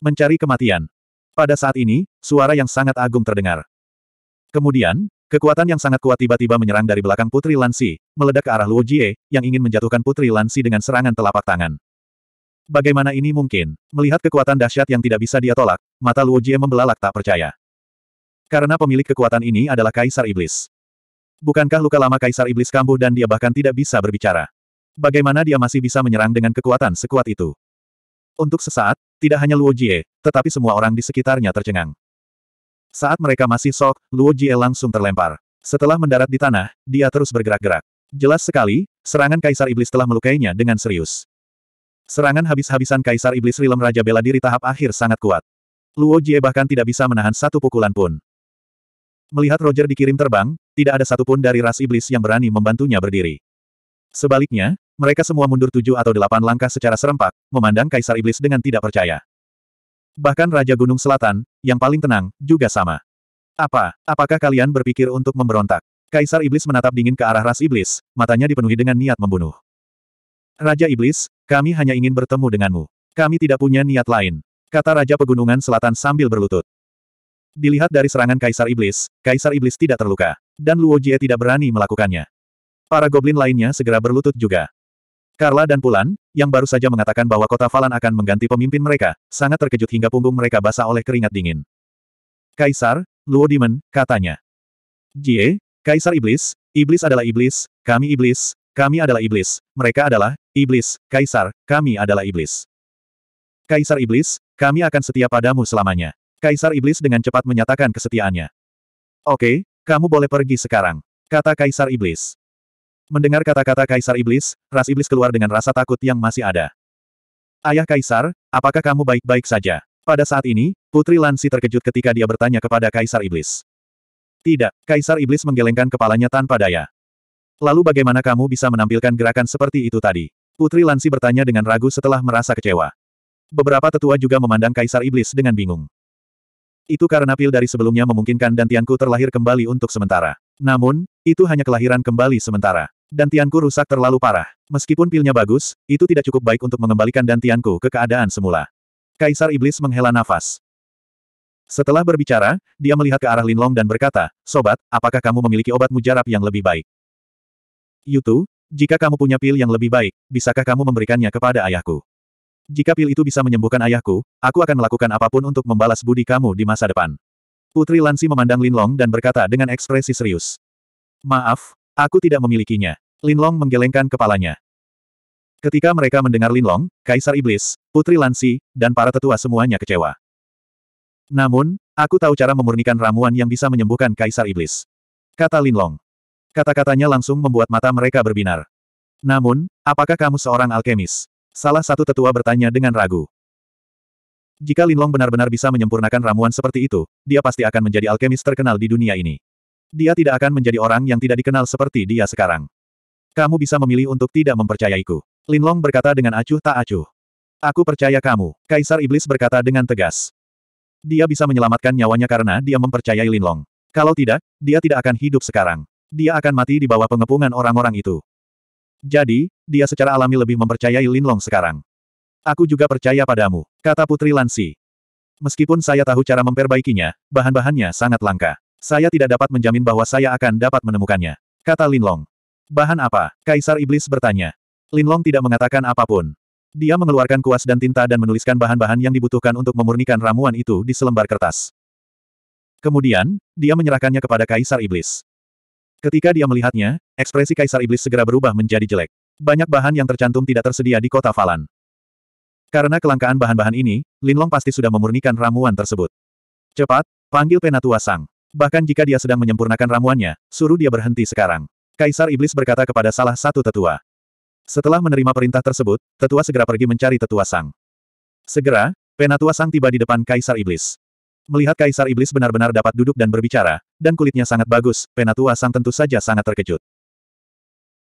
Mencari kematian. Pada saat ini, suara yang sangat agung terdengar. Kemudian, kekuatan yang sangat kuat tiba-tiba menyerang dari belakang Putri Lansi, meledak ke arah Luo Jie, yang ingin menjatuhkan Putri Lansi dengan serangan telapak tangan. Bagaimana ini mungkin? Melihat kekuatan dahsyat yang tidak bisa dia tolak, mata Luo Jie membelalak tak percaya. Karena pemilik kekuatan ini adalah Kaisar Iblis. Bukankah luka lama Kaisar Iblis kambuh dan dia bahkan tidak bisa berbicara? Bagaimana dia masih bisa menyerang dengan kekuatan sekuat itu? Untuk sesaat, tidak hanya Luo Jie, tetapi semua orang di sekitarnya tercengang. Saat mereka masih sok, Luo Jie langsung terlempar. Setelah mendarat di tanah, dia terus bergerak-gerak. Jelas sekali, serangan Kaisar Iblis telah melukainya dengan serius. Serangan habis-habisan Kaisar Iblis Rilem Raja Bela Diri tahap akhir sangat kuat. Luo Jie bahkan tidak bisa menahan satu pukulan pun. Melihat Roger dikirim terbang, tidak ada satupun dari ras iblis yang berani membantunya berdiri. Sebaliknya, mereka semua mundur tujuh atau delapan langkah secara serempak, memandang Kaisar Iblis dengan tidak percaya. Bahkan Raja Gunung Selatan, yang paling tenang, juga sama. Apa, apakah kalian berpikir untuk memberontak? Kaisar Iblis menatap dingin ke arah ras Iblis, matanya dipenuhi dengan niat membunuh. Raja Iblis, kami hanya ingin bertemu denganmu. Kami tidak punya niat lain. Kata Raja Pegunungan Selatan sambil berlutut. Dilihat dari serangan Kaisar Iblis, Kaisar Iblis tidak terluka. Dan Luo Jie tidak berani melakukannya. Para goblin lainnya segera berlutut juga. Carla dan Pulan, yang baru saja mengatakan bahwa kota Valan akan mengganti pemimpin mereka, sangat terkejut hingga punggung mereka basah oleh keringat dingin. Kaisar, Luo Dimen, katanya. Jie, Kaisar Iblis, Iblis adalah Iblis, kami Iblis, kami adalah Iblis, mereka adalah, Iblis, Kaisar, kami adalah Iblis. Kaisar Iblis, kami akan setia padamu selamanya. Kaisar Iblis dengan cepat menyatakan kesetiaannya. Oke, kamu boleh pergi sekarang, kata Kaisar Iblis. Mendengar kata-kata Kaisar Iblis, ras Iblis keluar dengan rasa takut yang masih ada. Ayah Kaisar, apakah kamu baik-baik saja? Pada saat ini, Putri Lansi terkejut ketika dia bertanya kepada Kaisar Iblis. Tidak, Kaisar Iblis menggelengkan kepalanya tanpa daya. Lalu bagaimana kamu bisa menampilkan gerakan seperti itu tadi? Putri Lansi bertanya dengan ragu setelah merasa kecewa. Beberapa tetua juga memandang Kaisar Iblis dengan bingung. Itu karena pil dari sebelumnya memungkinkan Dantianku terlahir kembali untuk sementara. Namun, itu hanya kelahiran kembali sementara. Dan Dantianku rusak terlalu parah. Meskipun pilnya bagus, itu tidak cukup baik untuk mengembalikan dantianku ke keadaan semula. Kaisar Iblis menghela nafas. Setelah berbicara, dia melihat ke arah Linlong dan berkata, Sobat, apakah kamu memiliki obat mujarab yang lebih baik? Yutu, jika kamu punya pil yang lebih baik, bisakah kamu memberikannya kepada ayahku? Jika pil itu bisa menyembuhkan ayahku, aku akan melakukan apapun untuk membalas budi kamu di masa depan. Putri Lansi memandang Linlong dan berkata dengan ekspresi serius. Maaf, Aku tidak memilikinya. Linlong menggelengkan kepalanya. Ketika mereka mendengar Linlong, Kaisar Iblis, Putri Lansi, dan para tetua semuanya kecewa. Namun, aku tahu cara memurnikan ramuan yang bisa menyembuhkan Kaisar Iblis. Kata Linlong. Kata-katanya langsung membuat mata mereka berbinar. Namun, apakah kamu seorang alkemis? Salah satu tetua bertanya dengan ragu. Jika Linlong benar-benar bisa menyempurnakan ramuan seperti itu, dia pasti akan menjadi alkemis terkenal di dunia ini. Dia tidak akan menjadi orang yang tidak dikenal seperti dia sekarang. Kamu bisa memilih untuk tidak mempercayaiku. Linlong berkata dengan acuh tak acuh. Aku percaya kamu, Kaisar Iblis berkata dengan tegas. Dia bisa menyelamatkan nyawanya karena dia mempercayai Linlong. Kalau tidak, dia tidak akan hidup sekarang. Dia akan mati di bawah pengepungan orang-orang itu. Jadi, dia secara alami lebih mempercayai Linlong sekarang. Aku juga percaya padamu, kata Putri Lansi. Meskipun saya tahu cara memperbaikinya, bahan-bahannya sangat langka. Saya tidak dapat menjamin bahwa saya akan dapat menemukannya. Kata Linlong. Bahan apa? Kaisar Iblis bertanya. Linlong tidak mengatakan apapun. Dia mengeluarkan kuas dan tinta dan menuliskan bahan-bahan yang dibutuhkan untuk memurnikan ramuan itu di selembar kertas. Kemudian, dia menyerahkannya kepada Kaisar Iblis. Ketika dia melihatnya, ekspresi Kaisar Iblis segera berubah menjadi jelek. Banyak bahan yang tercantum tidak tersedia di kota Falan. Karena kelangkaan bahan-bahan ini, Linlong pasti sudah memurnikan ramuan tersebut. Cepat, panggil Penatua Sang. Bahkan jika dia sedang menyempurnakan ramuannya, suruh dia berhenti sekarang. Kaisar Iblis berkata kepada salah satu tetua. Setelah menerima perintah tersebut, tetua segera pergi mencari tetua Sang. Segera, penatua Sang tiba di depan Kaisar Iblis. Melihat Kaisar Iblis benar-benar dapat duduk dan berbicara, dan kulitnya sangat bagus, penatua Sang tentu saja sangat terkejut.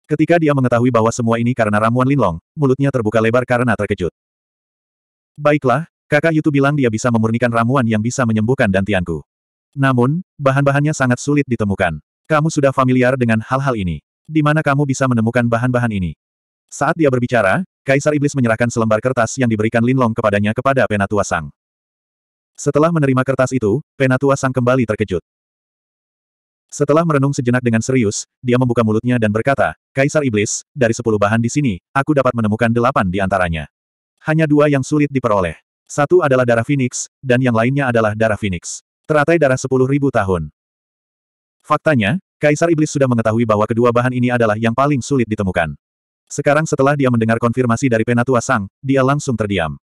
Ketika dia mengetahui bahwa semua ini karena ramuan Linlong, mulutnya terbuka lebar karena terkejut. Baiklah, kakak Yutu bilang dia bisa memurnikan ramuan yang bisa menyembuhkan dantianku. Namun, bahan-bahannya sangat sulit ditemukan. Kamu sudah familiar dengan hal-hal ini. Di mana kamu bisa menemukan bahan-bahan ini? Saat dia berbicara, Kaisar Iblis menyerahkan selembar kertas yang diberikan Linlong kepadanya kepada Penatua Sang. Setelah menerima kertas itu, Penatua Sang kembali terkejut. Setelah merenung sejenak dengan serius, dia membuka mulutnya dan berkata, Kaisar Iblis, dari sepuluh bahan di sini, aku dapat menemukan delapan di antaranya. Hanya dua yang sulit diperoleh. Satu adalah darah Phoenix, dan yang lainnya adalah darah Phoenix. Teratai darah sepuluh ribu tahun. Faktanya, Kaisar Iblis sudah mengetahui bahwa kedua bahan ini adalah yang paling sulit ditemukan. Sekarang setelah dia mendengar konfirmasi dari Penatua Sang, dia langsung terdiam.